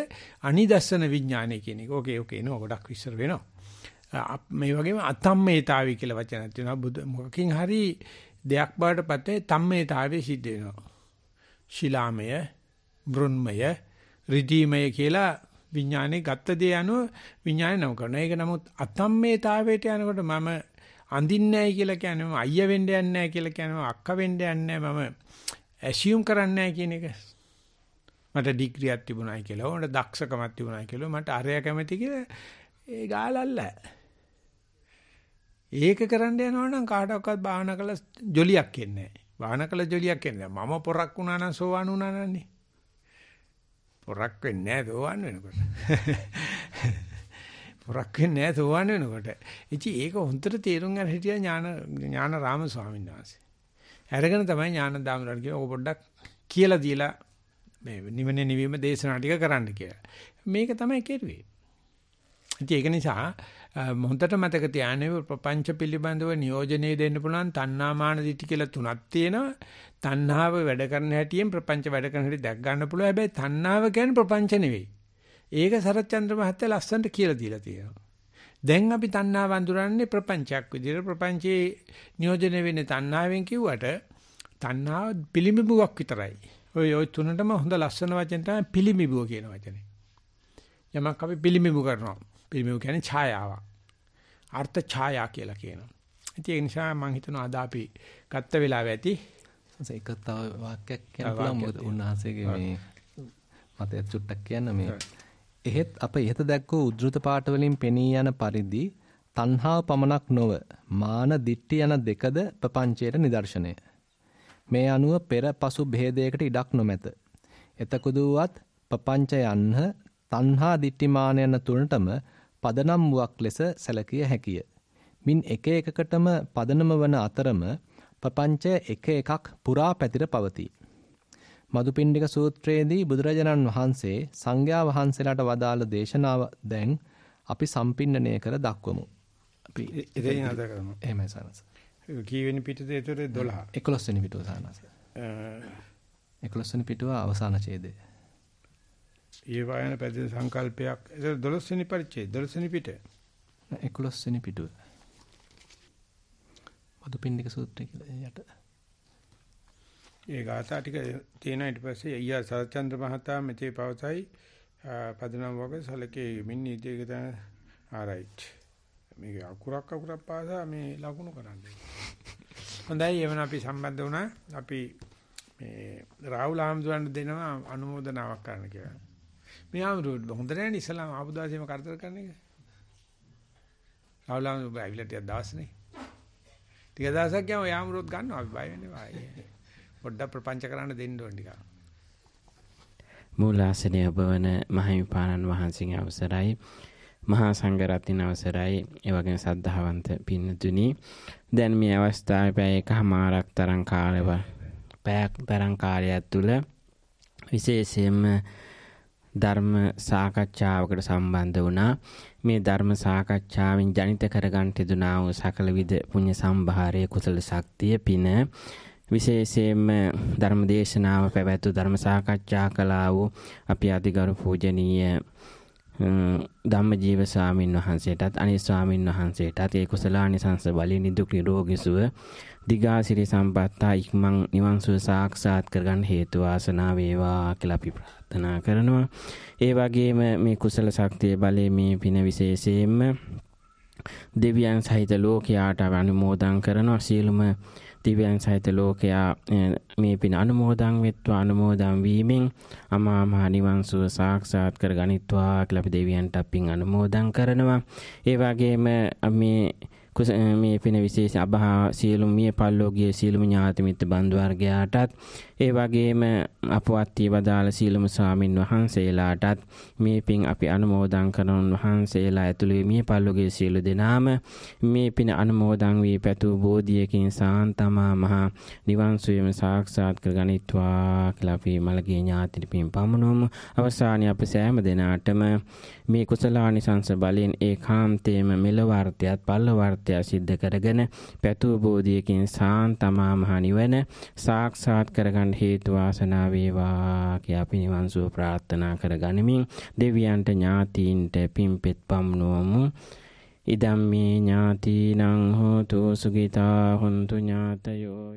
අනිදස්සන විඥාණය කියන එක. ඕකේ ඕකේ නෝ ගොඩක් විශ්සර වෙනවා. මේ වගේම අතම්මේතාවය කියලා වචනක් තියෙනවා බුදු මොකකින් හරි දෙයක් බවට පත් වෙයි තම්මේතාවය සිද්ධ වෙනවා ශිලාමය බ්‍රුන්මය රිදීමය කියලා විඥානේ ගත්ත දේ අනුව විඥානේ නම් කරනවා ඒක නමුත් අතම්මේතාවයට යනකොට මම අඳින්නේ නැහැ කියලා කියන්නේ මම අයියා වෙන්න යන්නේ නැහැ කියලා කියන්නේ අක්ක වෙන්න යන්නේ නැහැ මම ඇසියුම් කරන්නේ නැහැ කියන එක මට ඩිග්‍රියක් තිබුණායි කියලා ඕනට දක්ෂකමක් තිබුණායි කියලා මට අරය කැමති කියලා ඒ ගාලල්ලා ඒක කරන්න යනවනම් කාටවත් බාහන කළ ජොලියක් එන්නේ නැහැ. බාහන කළ ජොලියක් එන්නේ මම පොරක් වුණා නම් සෝවාන් වුණා නන්නේ. පොරක් වෙන්නේ නැහැ සෝවාන් වෙනකොට. පොරක් වෙන්නේ නැහැ සෝවාන් වෙනකොට. ඉතින් ඒක හොඳට තේරුම් ගන්න හිටියා ඥාන ඥානරාම ස්වාමීන් වහන්සේ. අරගෙන තමයි ඥානදාමරණ කිව්ව ඔක පොඩ්ඩක් කියලා දීලා මේ නිවනේ නිවීම දේශනා ටික කරන්න කියලා. මේක තමයි කෙරුවේ. ඉතින් ඒක නිසා හොඳට මතක තියාගන්න ප්‍රපංච පිළිබඳව නියෝජනය දෙන්න පුළුවන් තණ්හාමාන දිටි කියලා තුනක් තියෙනවා. තණ්හාව වැඩ කරන හැටියෙන් ප්‍රපංච වැඩ කරන හැටි දැක් ගන්න පුළුවන්. හැබැයි තණ්හාව කියන්නේ ප්‍රපංච නෙවෙයි. ඒක සරච්චන්ද්‍ර මහත්තයා ලස්සනට කියලා දීලා තියෙනවා. දැන් අපි තණ්හාව අඳුරන්නේ ප්‍රපංචයක් විදිහට ප්‍රපංචේ නියෝජනය වෙන්නේ තණ්හාවෙන් කිව්වට තණ්හාව පිළිඹුවක් විතරයි. ඔය ඔය තුනටම හොඳ ලස්සන වචන තමයි පිළිඹුව කියන වචනේ. යමක් අපි පිළිඹු කරනවා. පිළිමය කියන්නේ ඡායාවක්. අර්ථ ඡායා කියලා කියනවා. ඉතින් ඒ නිසා මම හිතනවා අද අපි ගත්ත
වෙලාව ඇති. ඒක තව වාක්‍යයක් කියන්න පුළුවන් මොකද උන්වහන්සේගේ මේ මතය චුට්ටක් කියන්න මේ. එහෙත් අප ඉහත දැක්වූ උද්ෘත පාඨ වලින් පෙනී යන පරිදි තණ්හාව පමණක් නොව මාන දිට්ඨි යන දෙකද ප්‍රපංචයේ නිදර්ශනය. මේ අනුව පෙර පසු භේදයකට ඉඩක් නොමැත. එතකුදුවත් ප්‍රපංචයන්හ තණ්හා දිට්ඨිමාන යන තුනටම පදනම් වූක් ලෙස සැලකිය හැකිය. මින් එක එකකටම පදනම වන අතරම ප්‍රපංචය එක එකක් පුරා පැතිර පවතී. මදුපිණ්ඩික සූත්‍රයේදී බුදුරජාණන් වහන්සේ සංඝයා වහන්සේලාට වදාළ දේශනාව දැන් අපි සම්පින්නණය කර දක්වමු. අපි එතනින් අද
කරමු. එහෙමයි සානස. කීවෙනි පිටුද ඒතර 12.
11 වෙනි පිටුව සානස. 11 වෙනි පිටුව අවසාන ඡේදය.
ඒ වයන පැදින සංකල්පයක් ඒක 12 වෙනි පරිච්ඡේද 12 වෙනි පිට
11 වෙනි පිටුව මදුපින්නික සූත්‍රය කියලා යට
ඒ ගාථා ටික තියෙන ඊට පස්සේ අයියා සරච්චන්ද්‍ර මහතා මෙතේ පවසයි පදනම් වගේ සලකේ මින් නීතියක තන ආරයිට් මේක අකුරක් අකුරක් පාසා මේ ලකුණු කරන්නේ හොඳයි එවන අපි සම්බන්ධ වුණා අපි මේ රාහුල ආම්දුරන් දෙනවා අනුමೋದනාවක් කරන්න කියලා මේ ආමරෝ හොඳ නැහැ නේ ඉස්ලාම ආපු දාසෙම කරදර කරන එක. රාවුලාම බයිවිලා ටික දවසනේ. ටික දවසක් ගියාම යාමරොත් ගන්නවා අපි බය වෙන්නේ වායි. පොඩ්ඩක් ප්‍රපංච කරන්න දෙන්න ඕන ටිකක්.
මූලාසනය ඔබවන මහින්පාණන් වහන්සේගේ අවසරයි මහා සංඝරත්න අවසරයි එවැගේම සද්ධාවන්ත පින්නතුනි දැන් මේ අවස්ථාවේ පැය එකමාරක් තරම් කාලව පැයක් තරම් කාලයක් තුල විශේෂයෙන්ම ධර්ම සාකච්ඡාවකට සම්බන්ධ වුණා. මේ ධර්ම සාකච්ඡාවෙන් ජනිත කරගන්න තිබුණා වූ සකල විද පුණ්‍ය සම්භාරයේ කුසල ශක්තිය පින විශේෂයෙන්ම ධර්ම දේශනාව පැවැත්වූ ධර්ම සාකච්ඡා කළා වූ අපි අතිගරු පූජනීය ධම්මජීව ස්වාමින් වහන්සේටත් අනේ ස්වාමින් වහන්සේටත් ඒ කුසලානිසංස වලින් නිදුක් නිරෝගී සුව දිගාසිරි සම්පත්තා ඉක්මන් නිවන් සුව සාක්ෂාත් කරගන්න හේතු වාසනා වේවා කියලා අපි ප්‍රාර්ථනා ප්‍රාර්ථනා කරනවා. ඒ වගේම මේ කුසල ශක්තිය බලයේ මේ පින විශේෂයෙන්ම දෙවියන් සහිත ලෝකයාට අනුමෝදන් කරනවා සියලුම දිවයන් සහිත ලෝකයා මේ පින අනුමෝදන් වෙත්වා අනුමෝදන් වීමෙන් අමා මහ නිවන් සුව සාක්ෂාත් කර ගනිත්වා කියලා අපි දෙවියන්ට පින් අනුමෝදන් කරනවා. ඒ වගේම මේ කුස මේ පින විශේෂ අභා සියලුම මිය පල්ලෝගේ සියලුම ඥාති මිත්‍ර බන්දු වර්ගයාටත් ඒ වගේම අපවත්ී වදාළ සියලුම ස්වාමින් වහන්සේලාටත් මේ පින් අපි අනුමෝදන් කරන වහන්සේලා ඇතුළු මිය පල්ලෝගේ සියලු දෙනාම මේ පින අනුමෝදන් වී පැතු බෝධියකින් සාන්තමා මහා නිවන් සුවයම සාක්ෂාත් කරගනිත්වා කියලා අපි මළගේ ඥාතිට පින් පමුණුවමු අවසානයේ අප සෑම දෙනාටම මේ කුසලානිසංස බලයෙන් ඒකාන්තයේම මෙලව වර්ධයත් පල්ල වර්ධ සත්‍යය સિદ્ધ කරගෙන පැතුව බෝධියකින් සාන්ත අමාමහ නිවන සාක්ෂාත් කරගන්න හේතු වාසනා වේවා කියා අපි නිවන් සුව ප්‍රාර්ථනා කරගනිමින් දෙවියන්ට ඥාතීන්ට පිම්පෙත් පම්නුවමු ඉදම්මේ ඥාතීනං හෝතු සුගිතා හොන්තු ඥාතයෝ